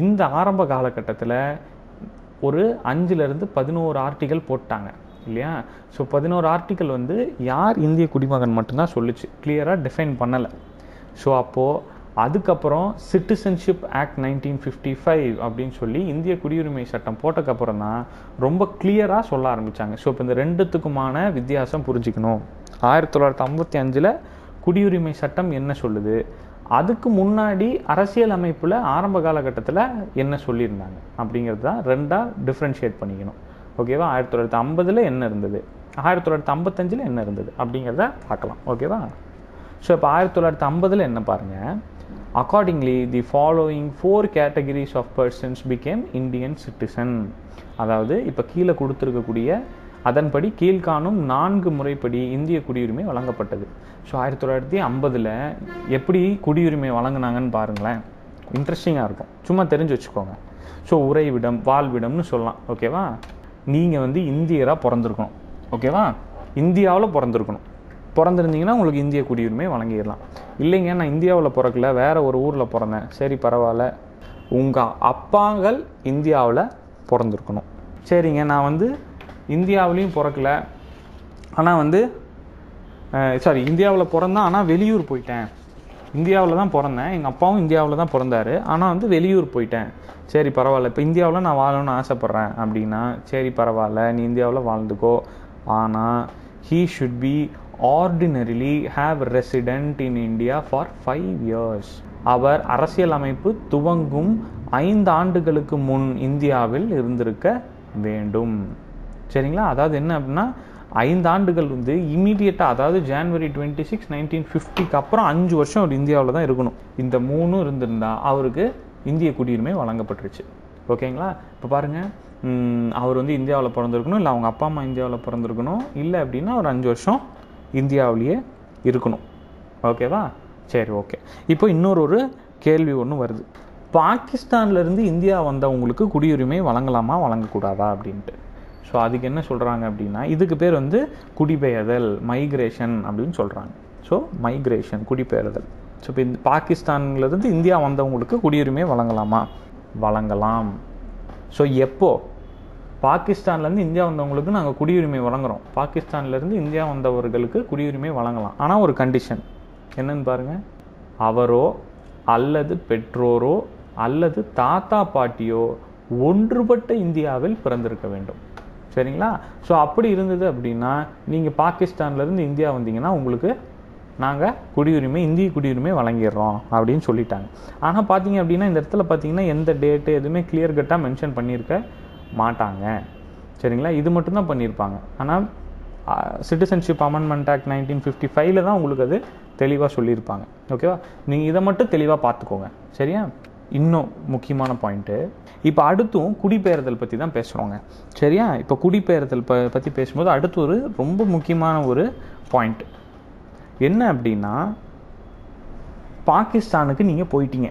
இந்த ஆரம்ப காலகட்டத்தில் ஒரு அஞ்சுலேருந்து பதினோரு ஆர்டிகல் போட்டாங்க இல்லையா ஸோ பதினோரு ஆர்டிக்கல் வந்து யார் இந்திய குடிமகன் மட்டும்தான் சொல்லிச்சு கிளியராக டிஃபைன் பண்ணலை ஸோ அப்போது அதுக்கப்புறம் citizenship act nineteen fifty five அப்படின்னு சொல்லி இந்திய குடியுரிமை சட்டம் போட்டக்கப்புறம் தான் ரொம்ப கிளியராக சொல்ல ஆரம்பித்தாங்க ஸோ இப்போ இந்த ரெண்டுத்துக்குமான வித்தியாசம் புரிஞ்சுக்கணும் ஆயிரத்தி தொள்ளாயிரத்தி ஐம்பத்தி அஞ்சில் குடியுரிமை சட்டம் என்ன சொல்லுது அதுக்கு முன்னாடி அரசியல் அமைப்பில் ஆரம்ப காலகட்டத்தில் என்ன சொல்லியிருந்தாங்க அப்படிங்கிறது தான் ரெண்டாக டிஃப்ரென்ஷியேட் பண்ணிக்கணும் ஓகேவா ஆயிரத்தி தொள்ளாயிரத்தி ஐம்பதில் என்ன இருந்தது ஆயிரத்தி தொள்ளாயிரத்தி ஐம்பத்தஞ்சில் என்ன இருந்தது அப்படிங்கிறத பார்க்கலாம் ஓகேவா ஸோ இப்போ ஆயிரத்தி தொள்ளாயிரத்தி ஐம்பதில் என்ன பாருங்கள் accordingly the following four categories of persons became Indian citizen அதாவது இப்போ கீழே கொடுத்துருக்கக்கூடிய அதன்படி கீழ்காணும் நான்கு முறைப்படி இந்திய குடியுரிமை வழங்கப்பட்டது ஸோ ஆயிரத்தி தொள்ளாயிரத்தி ஐம்பதில் எப்படி குடியுரிமை வழங்கினாங்கன்னு பாருங்களேன் இன்ட்ரெஸ்டிங்காக இருக்கும் சும்மா தெரிஞ்சு வச்சுக்கோங்க ஸோ உறைவிடம் வாழ்விடம்னு சொல்லலாம் ஓகேவா நீங்கள் வந்து இந்தியராக பிறந்திருக்கணும் ஓகேவா இந்தியாவில் பிறந்திருக்கணும் பிறந்திருந்தீங்கன்னா உங்களுக்கு இந்திய குடியுரிமை வழங்கிடலாம் இல்லைங்க நான் இந்தியாவில் பிறக்கல வேறு ஒரு ஊரில் பிறந்தேன் சரி பரவாயில்ல உங்கள் அப்பாங்கள் இந்தியாவில் பிறந்திருக்கணும் சரிங்க நான் வந்து இந்தியாவிலையும் பிறக்கல ஆனால் வந்து சாரி இந்தியாவில் பிறந்தேன் ஆனால் வெளியூர் போயிட்டேன் இந்தியாவில் தான் பிறந்தேன் எங்கள் அப்பாவும் இந்தியாவில் தான் பிறந்தார் ஆனால் வந்து வெளியூர் போயிட்டேன் சரி பரவாயில்ல இப்போ இந்தியாவில் நான் வாழணும்னு ஆசைப்பட்றேன் அப்படின்னா சரி பரவாயில்ல நீ இந்தியாவில் வாழ்ந்துக்கோ ஆனால் he should be ordinarily have resident in India for five years அவர் அரசியலமைப்பு துவங்கும் ஐந்து ஆண்டுகளுக்கு முன் இந்தியாவில் இருந்திருக்க வேண்டும் சரிங்களா அதாவது என்ன அப்படின்னா ஐந்து ஆண்டுகள் வந்து இமீடியட்டாக அதாவது ஜான்வரி டுவெண்ட்டி சிக்ஸ் நைன்டீன் ஃபிஃப்டிக்கு அப்புறம் அஞ்சு வருஷம் அவர் இந்தியாவில் தான் இருக்கணும் இந்த மூணும் இருந்திருந்தால் அவருக்கு இந்திய குடியுரிமை வழங்கப்பட்டுருச்சு ஓகேங்களா இப்போ பாருங்கள் அவர் வந்து இந்தியாவில் பிறந்திருக்கணும் இல்லை அவங்க அப்பா அம்மா இந்தியாவில் பிறந்திருக்கணும் இல்லை அப்படின்னா ஒரு அஞ்சு வருஷம் இந்தியாவிலேயே இருக்கணும் ஓகேவா சரி ஓகே இப்போ இன்னொரு ஒரு கேள்வி ஒன்று வருது பாகிஸ்தான்லேருந்து இந்தியா வந்தவங்களுக்கு குடியுரிமை வழங்கலாமா வழங்கக்கூடாதா அப்படின்ட்டு ஸோ அதுக்கு என்ன சொல்கிறாங்க அப்படின்னா இதுக்கு பேர் வந்து குடிபெயர்தல் மைக்ரேஷன் அப்படின்னு சொல்கிறாங்க ஸோ மைக்ரேஷன் குடிபெயர்தல் ஸோ இப்போ இந்த பாகிஸ்தான்லேருந்து இந்தியா வந்தவங்களுக்கு குடியுரிமை வழங்கலாமா வழங்கலாம் ஸோ எப்போது பாகிஸ்தான்லேருந்து இந்தியா வந்தவங்களுக்கு நாங்கள் குடியுரிமை வழங்குகிறோம் பாகிஸ்தான்லேருந்து இந்தியா வந்தவர்களுக்கு குடியுரிமை வழங்கலாம் ஆனால் ஒரு கண்டிஷன் என்னன்னு பாருங்கள் அவரோ அல்லது பெற்றோரோ அல்லது தாத்தா பாட்டியோ ஒன்றுபட்ட இந்தியாவில் பிறந்திருக்க வேண்டும் சரிங்களா ஸோ அப்படி இருந்தது அப்படின்னா நீங்கள் பாகிஸ்தான்லேருந்து இந்தியா வந்தீங்கன்னா உங்களுக்கு நாங்கள் குடியுரிமை இந்திய குடியுரிமை வழங்கிடுறோம் அப்படின்னு சொல்லிட்டாங்க ஆனால் பார்த்தீங்க அப்படின்னா இந்த இடத்துல பார்த்தீங்கன்னா எந்த டேட்டு எதுவுமே கிளியர் கட்டாக மென்ஷன் பண்ணியிருக்க மாட்டாங்க சரிங்களா இது மட்டும்தான் பண்ணியிருப்பாங்க ஆனால் citizenship amendment act nineteen fifty ஃபைவ்ல தான் உங்களுக்கு அது தெளிவாக சொல்லியிருப்பாங்க ஓகேவா நீங்கள் இதை மட்டும் தெளிவாக பார்த்துக்கோங்க சரியா இன்னும் முக்கியமான பாயிண்ட்டு இப்போ அடுத்தும் குடிபெயர்தல் பற்றி தான் பேசுகிறோங்க சரியா இப்போ குடிபெயர்தல் ப பற்றி பேசும்போது அடுத்து ஒரு ரொம்ப முக்கியமான ஒரு பாயிண்ட் என்ன அப்படின்னா பாகிஸ்தானுக்கு நீங்கள் போயிட்டீங்க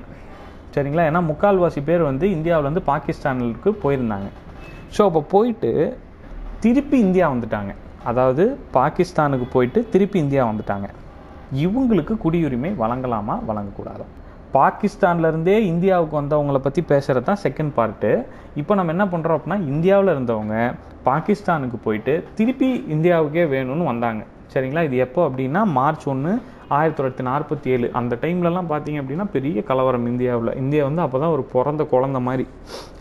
சரிங்களா ஏன்னா முக்கால்வாசி பேர் வந்து இந்தியாவிலேருந்து பாகிஸ்தானுக்கு போயிருந்தாங்க ஸோ அப்போ போயிட்டு திருப்பி இந்தியா வந்துட்டாங்க அதாவது பாகிஸ்தானுக்கு போயிட்டு திருப்பி இந்தியா வந்துட்டாங்க இவங்களுக்கு குடியுரிமை வழங்கலாமா வழங்கக்கூடாதா பாகிஸ்தான்லேருந்தே இந்தியாவுக்கு வந்தவங்களை பற்றி பேசுகிறது தான் செகண்ட் பார்ட்டு இப்போ நம்ம என்ன பண்ணுறோம் அப்படின்னா இந்தியாவில் இருந்தவங்க பாகிஸ்தானுக்கு போயிட்டு திருப்பி இந்தியாவுக்கே வேணும்னு வந்தாங்க சரிங்களா இது எப்போ அப்படின்னா மார்ச் ஒன்று ஆயிரத்தி தொள்ளாயிரத்தி நாற்பத்தி ஏழு அந்த டைம்லலாம் பார்த்தீங்க அப்படின்னா பெரிய கலவரம் இந்தியாவில் இந்தியா வந்து அப்போ தான் ஒரு பிறந்த குழந்த மாதிரி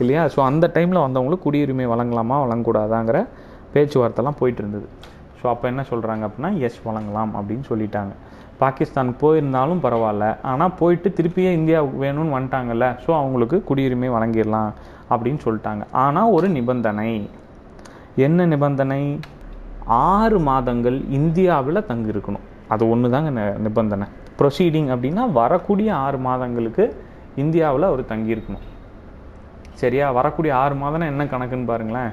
இல்லையா ஸோ அந்த டைமில் வந்தவங்களுக்கு குடியுரிமை வழங்கலாமா வழங்கக்கூடாதாங்கிற பேச்சுவார்த்தைலாம் போயிட்டு இருந்தது ஸோ அப்போ என்ன சொல்கிறாங்க அப்படின்னா எஸ் வழங்கலாம் அப்படின்னு சொல்லிட்டாங்க பாகிஸ்தான் போயிருந்தாலும் பரவாயில்ல ஆனால் போயிட்டு திருப்பியே இந்தியாவுக்கு வேணும்னு வந்துட்டாங்கல்ல ஸோ அவங்களுக்கு குடியுரிமை வழங்கிடலாம் அப்படின்னு சொல்லிட்டாங்க ஆனால் ஒரு நிபந்தனை என்ன நிபந்தனை ஆறு மாதங்கள் இந்தியாவில் தங்கியிருக்கணும் அது ஒன்று தாங்க நிபந்தனை ப்ரொசீடிங் அப்படின்னா வரக்கூடிய ஆறு மாதங்களுக்கு இந்தியாவில் அவர் தங்கியிருக்கணும் சரியா வரக்கூடிய ஆறு மாதம்னா என்ன கணக்குன்னு பாருங்களேன்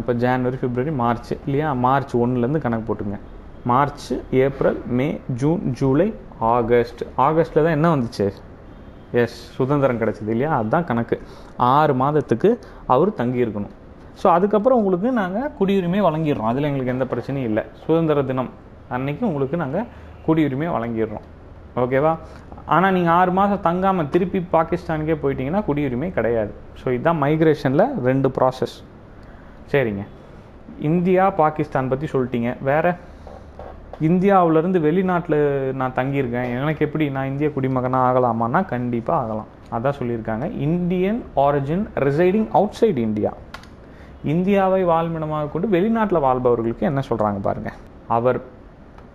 இப்போ ஜான்வரி ஃபிப்ரவரி மார்ச் இல்லையா மார்ச் ஒன்றுலேருந்து கணக்கு போட்டுங்க March April May June July August ஆகஸ்ட்டில் தான் என்ன வந்துச்சு எஸ் சுதந்திரம் கிடச்சிது இல்லையா அதுதான் கணக்கு ஆறு மாதத்துக்கு அவர் தங்கியிருக்கணும் ஸோ அதுக்கப்புறம் உங்களுக்கு நாங்கள் குடியுரிமை வழங்கிடுறோம் அதில் எங்களுக்கு எந்த பிரச்சனையும் இல்லை சுதந்திர தினம் அன்னைக்கு உங்களுக்கு நாங்கள் குடியுரிமை வழங்கிடுறோம் ஓகேவா ஆனால் நீங்கள் ஆறு மாதம் தங்காமல் திருப்பி பாகிஸ்தானுக்கே போயிட்டீங்கன்னா குடியுரிமை கிடையாது ஸோ இதுதான் மைக்ரேஷனில் ரெண்டு ப்ராசஸ் சரிங்க இந்தியா பாகிஸ்தான் பற்றி சொல்லிட்டீங்க வேறு இந்தியாவிலேருந்து வெளிநாட்டில் நான் தங்கியிருக்கேன் எனக்கு எப்படி நான் இந்திய குடிமகனாக ஆகலாமான்னா கண்டிப்பாக ஆகலாம் அதான் சொல்லியிருக்காங்க Indian origin residing outside India இந்தியாவை வாழ்மிடமாக கொண்டு வெளிநாட்டில் வாழ்பவர்களுக்கு என்ன சொல்கிறாங்க பாருங்கள் அவர்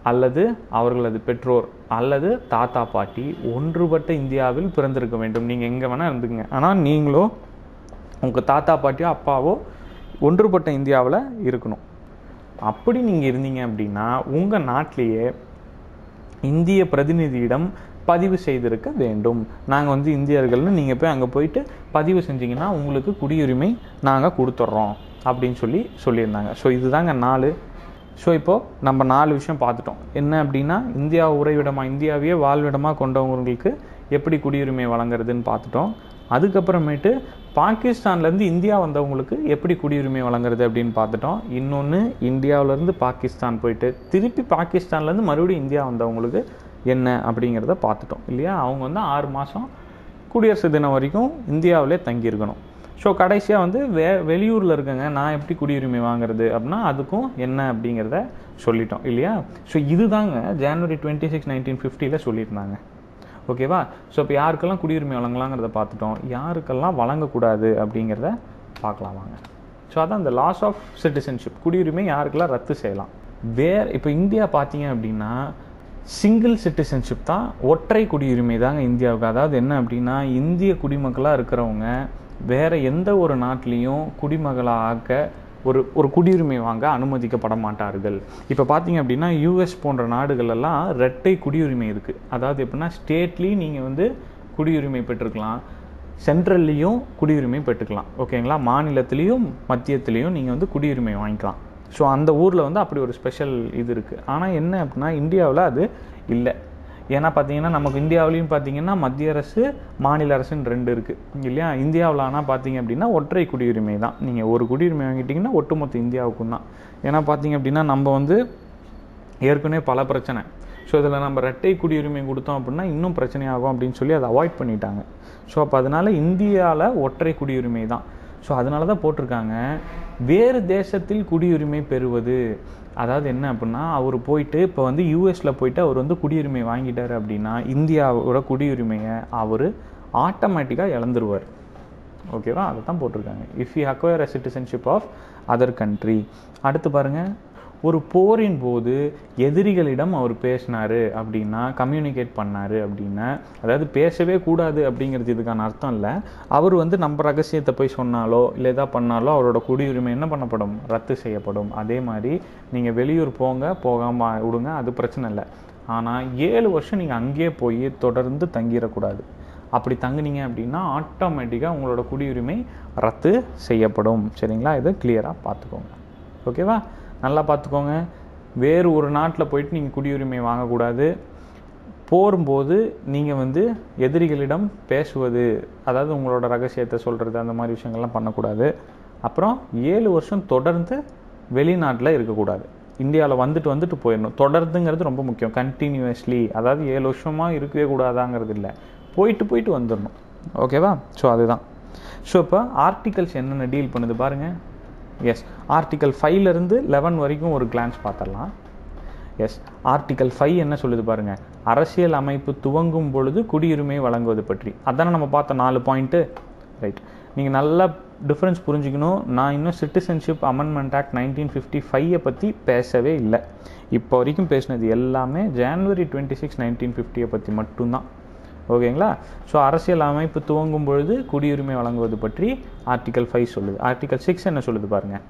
அல்லது அவர்களது பெற்றோர் அல்லது தாத்தா பாட்டி ஒன்றுபட்ட இந்தியாவில் பிறந்திருக்க வேண்டும் நீங்கள் எங்கே வேணால் இருந்துங்க ஆனால் நீங்களோ உங்கள் தாத்தா பாட்டியோ அப்பாவோ ஒன்றுபட்ட இந்தியாவில் இருக்கணும் அப்படி நீங்கள் இருந்தீங்க அப்படின்னா உங்கள் நாட்டிலேயே இந்திய பிரதிநிதியிடம் பதிவு செய்திருக்க வேண்டும் நாங்கள் வந்து இந்தியர்கள்னு நீங்கள் போய் அங்கே போயிட்டு பதிவு செஞ்சீங்கன்னா உங்களுக்கு குடியுரிமை நாங்கள் கொடுத்துட்றோம் அப்படின்னு சொல்லி சொல்லியிருந்தாங்க ஸோ இதுதாங்க நாலு ஸோ இப்போது நம்ம நாலு விஷயம் பார்த்துட்டோம் என்ன அப்படின்னா இந்தியா உறைவிடமாக இந்தியாவையே வாழ்விடமாக கொண்டவங்களுக்கு எப்படி குடியுரிமை வழங்குறதுன்னு பார்த்துட்டோம் அதுக்கப்புறமேட்டு பாகிஸ்தான்லேருந்து இந்தியா வந்தவங்களுக்கு எப்படி குடியுரிமை வழங்குறது அப்படின்னு பார்த்துட்டோம் இன்னொன்று இந்தியாவிலேருந்து பாகிஸ்தான் போயிட்டு திருப்பி பாகிஸ்தான்லேருந்து மறுபடியும் இந்தியா வந்தவங்களுக்கு என்ன அப்படிங்கிறத பார்த்துட்டோம் இல்லையா அவங்க வந்து ஆறு மாதம் குடியரசு தினம் வரைக்கும் இந்தியாவிலே தங்கியிருக்கணும் ஸோ கடைசியாக வந்து வெ வெளியூரில் இருக்கங்க நான் எப்படி குடியுரிமை வாங்குறது அப்படின்னா அதுக்கும் என்ன அப்படிங்கிறத சொல்லிட்டோம் இல்லையா ஸோ இதுதாங்க ஜான்வரி டுவெண்ட்டி சிக்ஸ் நைன்டீன் ஃபிஃப்டியில் சொல்லியிருந்தாங்க ஓகேவா ஸோ இப்போ யாருக்கெல்லாம் குடியுரிமை வழங்கலாங்கிறத பார்த்துட்டோம் யாருக்கெல்லாம் வழங்கக்கூடாது அப்படிங்கிறத பார்க்கலாம் வாங்க ஸோ அதான் இந்த லாஸ் ஆஃப் சிட்டிசன்ஷிப் குடியுரிமை யாருக்கெல்லாம் ரத்து செய்யலாம் வேறு இப்போ இந்தியா பார்த்தீங்க அப்படின்னா சிங்கிள் சிட்டிசன்ஷிப் தான் ஒற்றை குடியுரிமை தாங்க இந்தியாவுக்கு அதாவது என்ன அப்படின்னா இந்திய குடிமக்களாக இருக்கிறவங்க வேறு எந்த ஒரு நாட்டிலையும் குடிமகளாக ஆக்க ஒரு ஒரு குடியுரிமை வாங்க அனுமதிக்கப்பட மாட்டார்கள் இப்போ பார்த்தீங்க அப்படின்னா யூஎஸ் போன்ற நாடுகளெல்லாம் ரெட்டை குடியுரிமை இருக்குது அதாவது எப்படின்னா ஸ்டேட்லேயும் நீங்கள் வந்து குடியுரிமை பெற்றுக்கலாம் சென்ட்ரல்லையும் குடியுரிமை பெற்றுக்கலாம் ஓகேங்களா மாநிலத்திலையும் மத்தியத்திலையும் நீங்கள் வந்து குடியுரிமை வாங்கிக்கலாம் ஸோ அந்த ஊரில் வந்து அப்படி ஒரு ஸ்பெஷல் இது இருக்குது ஆனால் என்ன அப்படின்னா இந்தியாவில் அது இல்லை ஏன்னா பார்த்தீங்கன்னா நமக்கு இந்தியாவிலையும் பார்த்தீங்கன்னா மத்திய அரசு மாநில அரசுன்னு ரெண்டு இருக்குது இல்லையா இந்தியாவில் ஆனால் பார்த்தீங்க அப்படின்னா ஒற்றை குடியுரிமை தான் நீங்கள் ஒரு குடியுரிமை வாங்கிட்டீங்கன்னா ஒட்டுமொத்த இந்தியாவுக்கும் தான் ஏன்னா பார்த்தீங்க அப்படின்னா நம்ம வந்து ஏற்கனவே பல பிரச்சனை ஸோ இதில் நம்ம ரெட்டை குடியுரிமை கொடுத்தோம் அப்படின்னா இன்னும் பிரச்சனையாகும் அப்படின்னு சொல்லி அதை அவாய்ட் பண்ணிட்டாங்க ஸோ அப்போ அதனால் இந்தியாவில் ஒற்றை குடியுரிமை தான் ஸோ அதனால தான் போட்டிருக்காங்க வேறு தேசத்தில் குடியுரிமை பெறுவது அதாவது என்ன அப்படின்னா அவர் போயிட்டு இப்போ வந்து யூஎஸில் போயிட்டு அவர் வந்து குடியுரிமை வாங்கிட்டார் அப்படின்னா இந்தியாவோட குடியுரிமையை அவர் ஆட்டோமேட்டிக்காக இழந்துருவார் ஓகேவா அதை தான் போட்டிருக்காங்க if you acquire a citizenship of other country அடுத்து பாருங்கள் ஒரு போரின் போது எதிரிகளிடம் அவர் பேசினார் அப்படின்னா கம்யூனிகேட் பண்ணார் அப்படின்னா அதாவது பேசவே கூடாது அப்படிங்கிறது இதுக்கான அர்த்தம் இல்லை அவர் வந்து நம்ம ரகசியத்தை போய் சொன்னாலோ இல்லை எதாவது பண்ணாலோ அவரோட குடியுரிமை என்ன பண்ணப்படும் ரத்து செய்யப்படும் அதே மாதிரி நீங்கள் வெளியூர் போங்க போகாமல் விடுங்க அது பிரச்சனை இல்லை ஆனால் ஏழு வருஷம் நீங்கள் அங்கேயே போய் தொடர்ந்து தங்கிடக்கூடாது அப்படி தங்குனீங்க அப்படின்னா ஆட்டோமேட்டிக்காக உங்களோட குடியுரிமை ரத்து செய்யப்படும் சரிங்களா இதை கிளியராக பார்த்துக்கோங்க ஓகேவா நல்லா பார்த்துக்கோங்க வேறு ஒரு நாட்டில் போயிட்டு நீங்கள் குடியுரிமை வாங்கக்கூடாது போரும்போது நீங்கள் வந்து எதிரிகளிடம் பேசுவது அதாவது உங்களோட ரகசியத்தை சொல்கிறது அந்த மாதிரி விஷயங்கள்லாம் பண்ணக்கூடாது அப்புறம் ஏழு வருஷம் தொடர்ந்து வெளிநாட்டில் இருக்கக்கூடாது இந்தியாவில் வந்துட்டு வந்துட்டு போயிடணும் தொடர்ந்துங்கிறது ரொம்ப முக்கியம் கண்டினியூஸ்லி அதாவது ஏழு வருஷமாக இருக்கவே கூடாதாங்கிறது இல்லை போயிட்டு போயிட்டு வந்துடணும் ஓகேவா ஸோ அதுதான் ஸோ இப்போ ஆர்டிகல்ஸ் என்னென்ன டீல் பண்ணுது பாருங்கள் எஸ் ஆர்டிக்கல் ஃபைவ்லேருந்து லெவன் வரைக்கும் ஒரு கிளான்ஸ் பார்த்துடலாம் எஸ் ஆர்டிக்கல் ஃபைவ் என்ன சொல்லுது பாருங்கள் அரசியல் அமைப்பு துவங்கும் பொழுது குடியுரிமை வழங்குவது பற்றி அதானே நம்ம பார்த்த நாலு பாயிண்ட்டு ரைட் நீங்கள் நல்லா டிஃப்ரென்ஸ் புரிஞ்சுக்கணும் நான் இன்னும் citizenship amendment act nineteen fifty ஃபைவை பற்றி பேசவே இல்லை இப்போ வரைக்கும் பேசினது எல்லாமே ஜான்வரி டுவெண்ட்டி சிக்ஸ் நைன்டீன் ஃபிஃப்டியை பற்றி மட்டும்தான் ஓகேங்களா ஸோ அரசியல் அமைப்பு துவங்கும் பொழுது குடியுரிமை வழங்குவது பற்றி ஆர்டிகல் ஃபைவ் சொல்லுது ஆர்டிகல் சிக்ஸ் என்ன சொல்லுது பாருங்கள்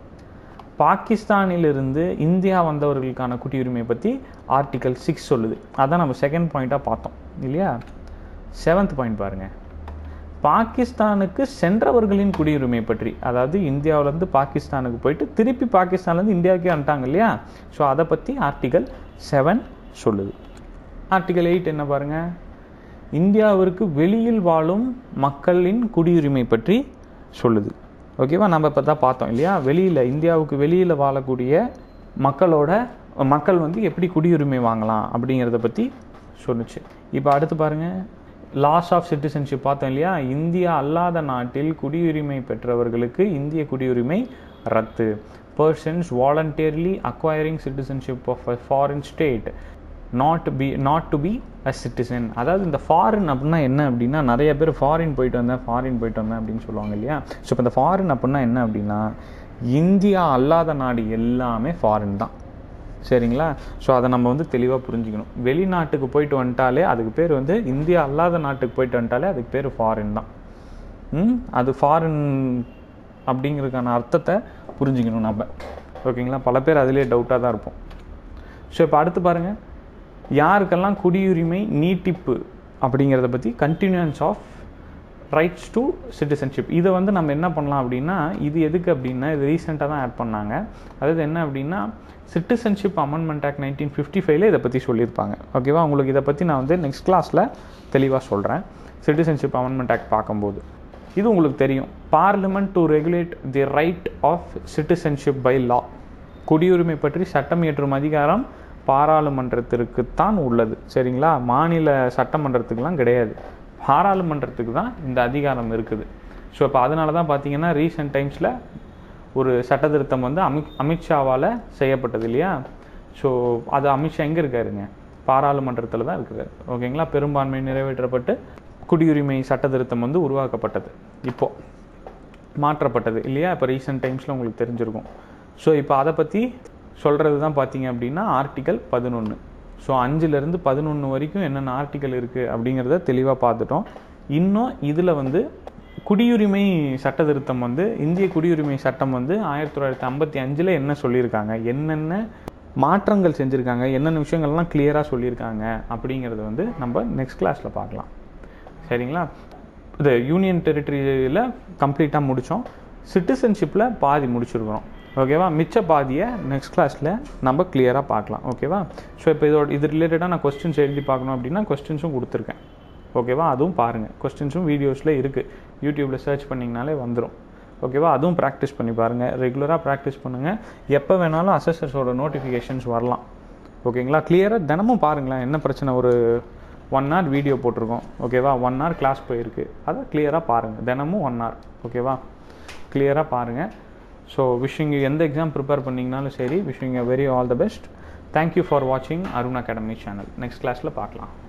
பாகிஸ்தானிலிருந்து இந்தியா வந்தவர்களுக்கான குடியுரிமை பற்றி ஆர்டிகல் சிக்ஸ் சொல்லுது அதான் நம்ம செகண்ட் பாயிண்ட்டாக பார்த்தோம் இல்லையா செவன்த் பாயிண்ட் பாருங்கள் பாகிஸ்தானுக்கு சென்றவர்களின் குடியுரிமை பற்றி அதாவது இந்தியாவிலேருந்து பாகிஸ்தானுக்கு போயிட்டு திருப்பி பாகிஸ்தான்லேருந்து இந்தியாவுக்கே வந்துட்டாங்க இல்லையா ஸோ அதை பற்றி ஆர்டிகல் செவன் சொல்லுது ஆர்டிகல் எயிட் என்ன பாருங்கள் இந்தியாவிற்கு வெளியில் வாழும் மக்களின் குடியுரிமை பற்றி சொல்லுது ஓகேவா நம்ம இப்போ தான் பார்த்தோம் இல்லையா வெளியில் இந்தியாவுக்கு வெளியில் வாழக்கூடிய மக்களோட மக்கள் வந்து எப்படி குடியுரிமை வாங்கலாம் அப்படிங்கிறத பற்றி சொல்லுச்சு இப்போ அடுத்து பாருங்கள் லாஸ் ஆஃப் சிட்டிசன்ஷிப் பார்த்தோம் இல்லையா இந்தியா அல்லாத நாட்டில் குடியுரிமை பெற்றவர்களுக்கு இந்திய குடியுரிமை ரத்து persons voluntarily acquiring citizenship of a foreign state not be not to be a citizen அதாவது இந்த ஃபாரின் அப்படின்னா என்ன அப்படின்னா நிறைய பேர் ஃபாரின் போயிட்டு வந்தேன் ஃபாரின் போயிட்டு வந்தேன் அப்படின்னு சொல்லுவாங்க இல்லையா ஸோ இப்போ இந்த ஃபாரின் அப்படின்னா என்ன அப்படின்னா இந்தியா அல்லாத நாடு எல்லாமே ஃபாரின் தான் சரிங்களா ஸோ அதை நம்ம வந்து தெளிவாக புரிஞ்சுக்கணும் வெளிநாட்டுக்கு போயிட்டு வந்துட்டாலே அதுக்கு பேர் வந்து இந்தியா அல்லாத நாட்டுக்கு போயிட்டு வந்துட்டாலே அதுக்கு பேர் ஃபாரின் தான் அது ஃபாரின் அப்படிங்கிறதுக்கான அர்த்தத்தை புரிஞ்சுக்கணும் நம்ம ஓகேங்களா பல பேர் அதிலே டவுட்டாக தான் இருப்போம் ஸோ இப்போ அடுத்து பாருங்கள் யாருக்கெல்லாம் குடியுரிமை நீட்டிப்பு அப்படிங்கிறத பற்றி continuance of rights to citizenship இதை வந்து நம்ம என்ன பண்ணலாம் அப்படின்னா இது எதுக்கு அப்படின்னா இது ரீசெண்டாக தான் ஆட் பண்ணாங்க அதாவது என்ன அப்படின்னா citizenship amendment act nineteen fifty ஃபைவ்ல இதை பற்றி சொல்லியிருப்பாங்க ஓகேவா உங்களுக்கு இதை பற்றி நான் வந்து நெக்ஸ்ட் கிளாஸில் தெளிவாக சொல்கிறேன் சிட்டிசன்ஷிப் அமெண்ட்மெண்ட் ஆக்ட் பார்க்கும்போது இது உங்களுக்கு தெரியும் parliament to regulate the right of citizenship by law குடியுரிமை பற்றி சட்டம் இயற்றும் அதிகாரம் பாராளுமன்றத்திற்குத்தான் உள்ளது சரிங்களா மாநில சட்டமன்றத்துக்கெலாம் கிடையாது பாராளுமன்றத்துக்கு தான் இந்த அதிகாரம் இருக்குது ஸோ இப்போ அதனால தான் பார்த்தீங்கன்னா ரீசெண்ட் டைம்ஸில் ஒரு சட்ட திருத்தம் வந்து அமி அமித்ஷாவால் செய்யப்பட்டது இல்லையா ஸோ அது அமித்ஷா எங்கே இருக்காருங்க பாராளுமன்றத்தில் தான் இருக்கிறார் ஓகேங்களா பெரும்பான்மை நிறைவேற்றப்பட்டு குடியுரிமை சட்ட திருத்தம் வந்து உருவாக்கப்பட்டது இப்போது மாற்றப்பட்டது இல்லையா இப்போ ரீசெண்ட் டைம்ஸில் உங்களுக்கு தெரிஞ்சிருக்கும் ஸோ இப்போ அதை பற்றி சொல்கிறது தான் பார்த்தீங்க அப்படின்னா ஆர்டிக்கல் பதினொன்று ஸோ அஞ்சுலேருந்து பதினொன்று வரைக்கும் என்னென்ன ஆர்டிக்கல் இருக்குது அப்படிங்கிறத தெளிவாக பார்த்துட்டோம் இன்னும் இதில் வந்து குடியுரிமை சட்ட திருத்தம் வந்து இந்திய குடியுரிமை சட்டம் வந்து ஆயிரத்தி தொள்ளாயிரத்தி ஐம்பத்தி அஞ்சில் என்ன சொல்லியிருக்காங்க என்னென்ன மாற்றங்கள் செஞ்சுருக்காங்க என்னென்ன விஷயங்கள்லாம் கிளியராக சொல்லியிருக்காங்க அப்படிங்கிறத வந்து நம்ம நெக்ஸ்ட் கிளாஸில் பார்க்கலாம் சரிங்களா இது யூனியன் டெரிட்டரியில் கம்ப்ளீட்டாக முடித்தோம் சிட்டிசன்ஷிப்பில் பாதி முடிச்சிருக்கிறோம் ஓகேவா மிச்ச பாதியை நெக்ஸ்ட் கிளாஸில் நம்ம கிளியராக பார்க்கலாம் ஓகேவா ஸோ இப்போ இதோட இது ரிலேட்டடாக நான் கொஸ்டின்ஸ் எழுதி பார்க்கணும் அப்படின்னா கொஸ்டின்ஸும் கொடுத்துருக்கேன் ஓகேவா அதுவும் பாருங்கள் கொஸ்டின்ஸும் வீடியோஸில் இருக்குது யூடியூப்பில் சர்ச் பண்ணிங்கனாலே வந்துடும் ஓகேவா அதுவும் ப்ராக்டிஸ் பண்ணி பாருங்கள் ரெகுலராக ப்ராக்டிஸ் பண்ணுங்கள் எப்போ வேணாலும் அசஸர்ஸோட நோட்டிஃபிகேஷன்ஸ் வரலாம் ஓகேங்களா கிளியராக தினமும் பாருங்களேன் என்ன பிரச்சனை ஒரு ஒன் ஹவர் வீடியோ போட்டிருக்கோம் ஓகேவா ஒன் ஹவர் கிளாஸ் போயிருக்கு அதை கிளியராக பாருங்கள் தினமும் ஒன் ஹவர் ஓகேவா கிளியராக பாருங்கள் ஸோ விஷிங் எந்த எக்ஸாம் ப்ரிப்பேர் பண்ணிங்கனாலும் சரி wishing very all the best thank you for வாட்சிங் அருண் அகாடமி சேனல் நெக்ஸ்ட் கிளாஸில் பார்க்கலாம்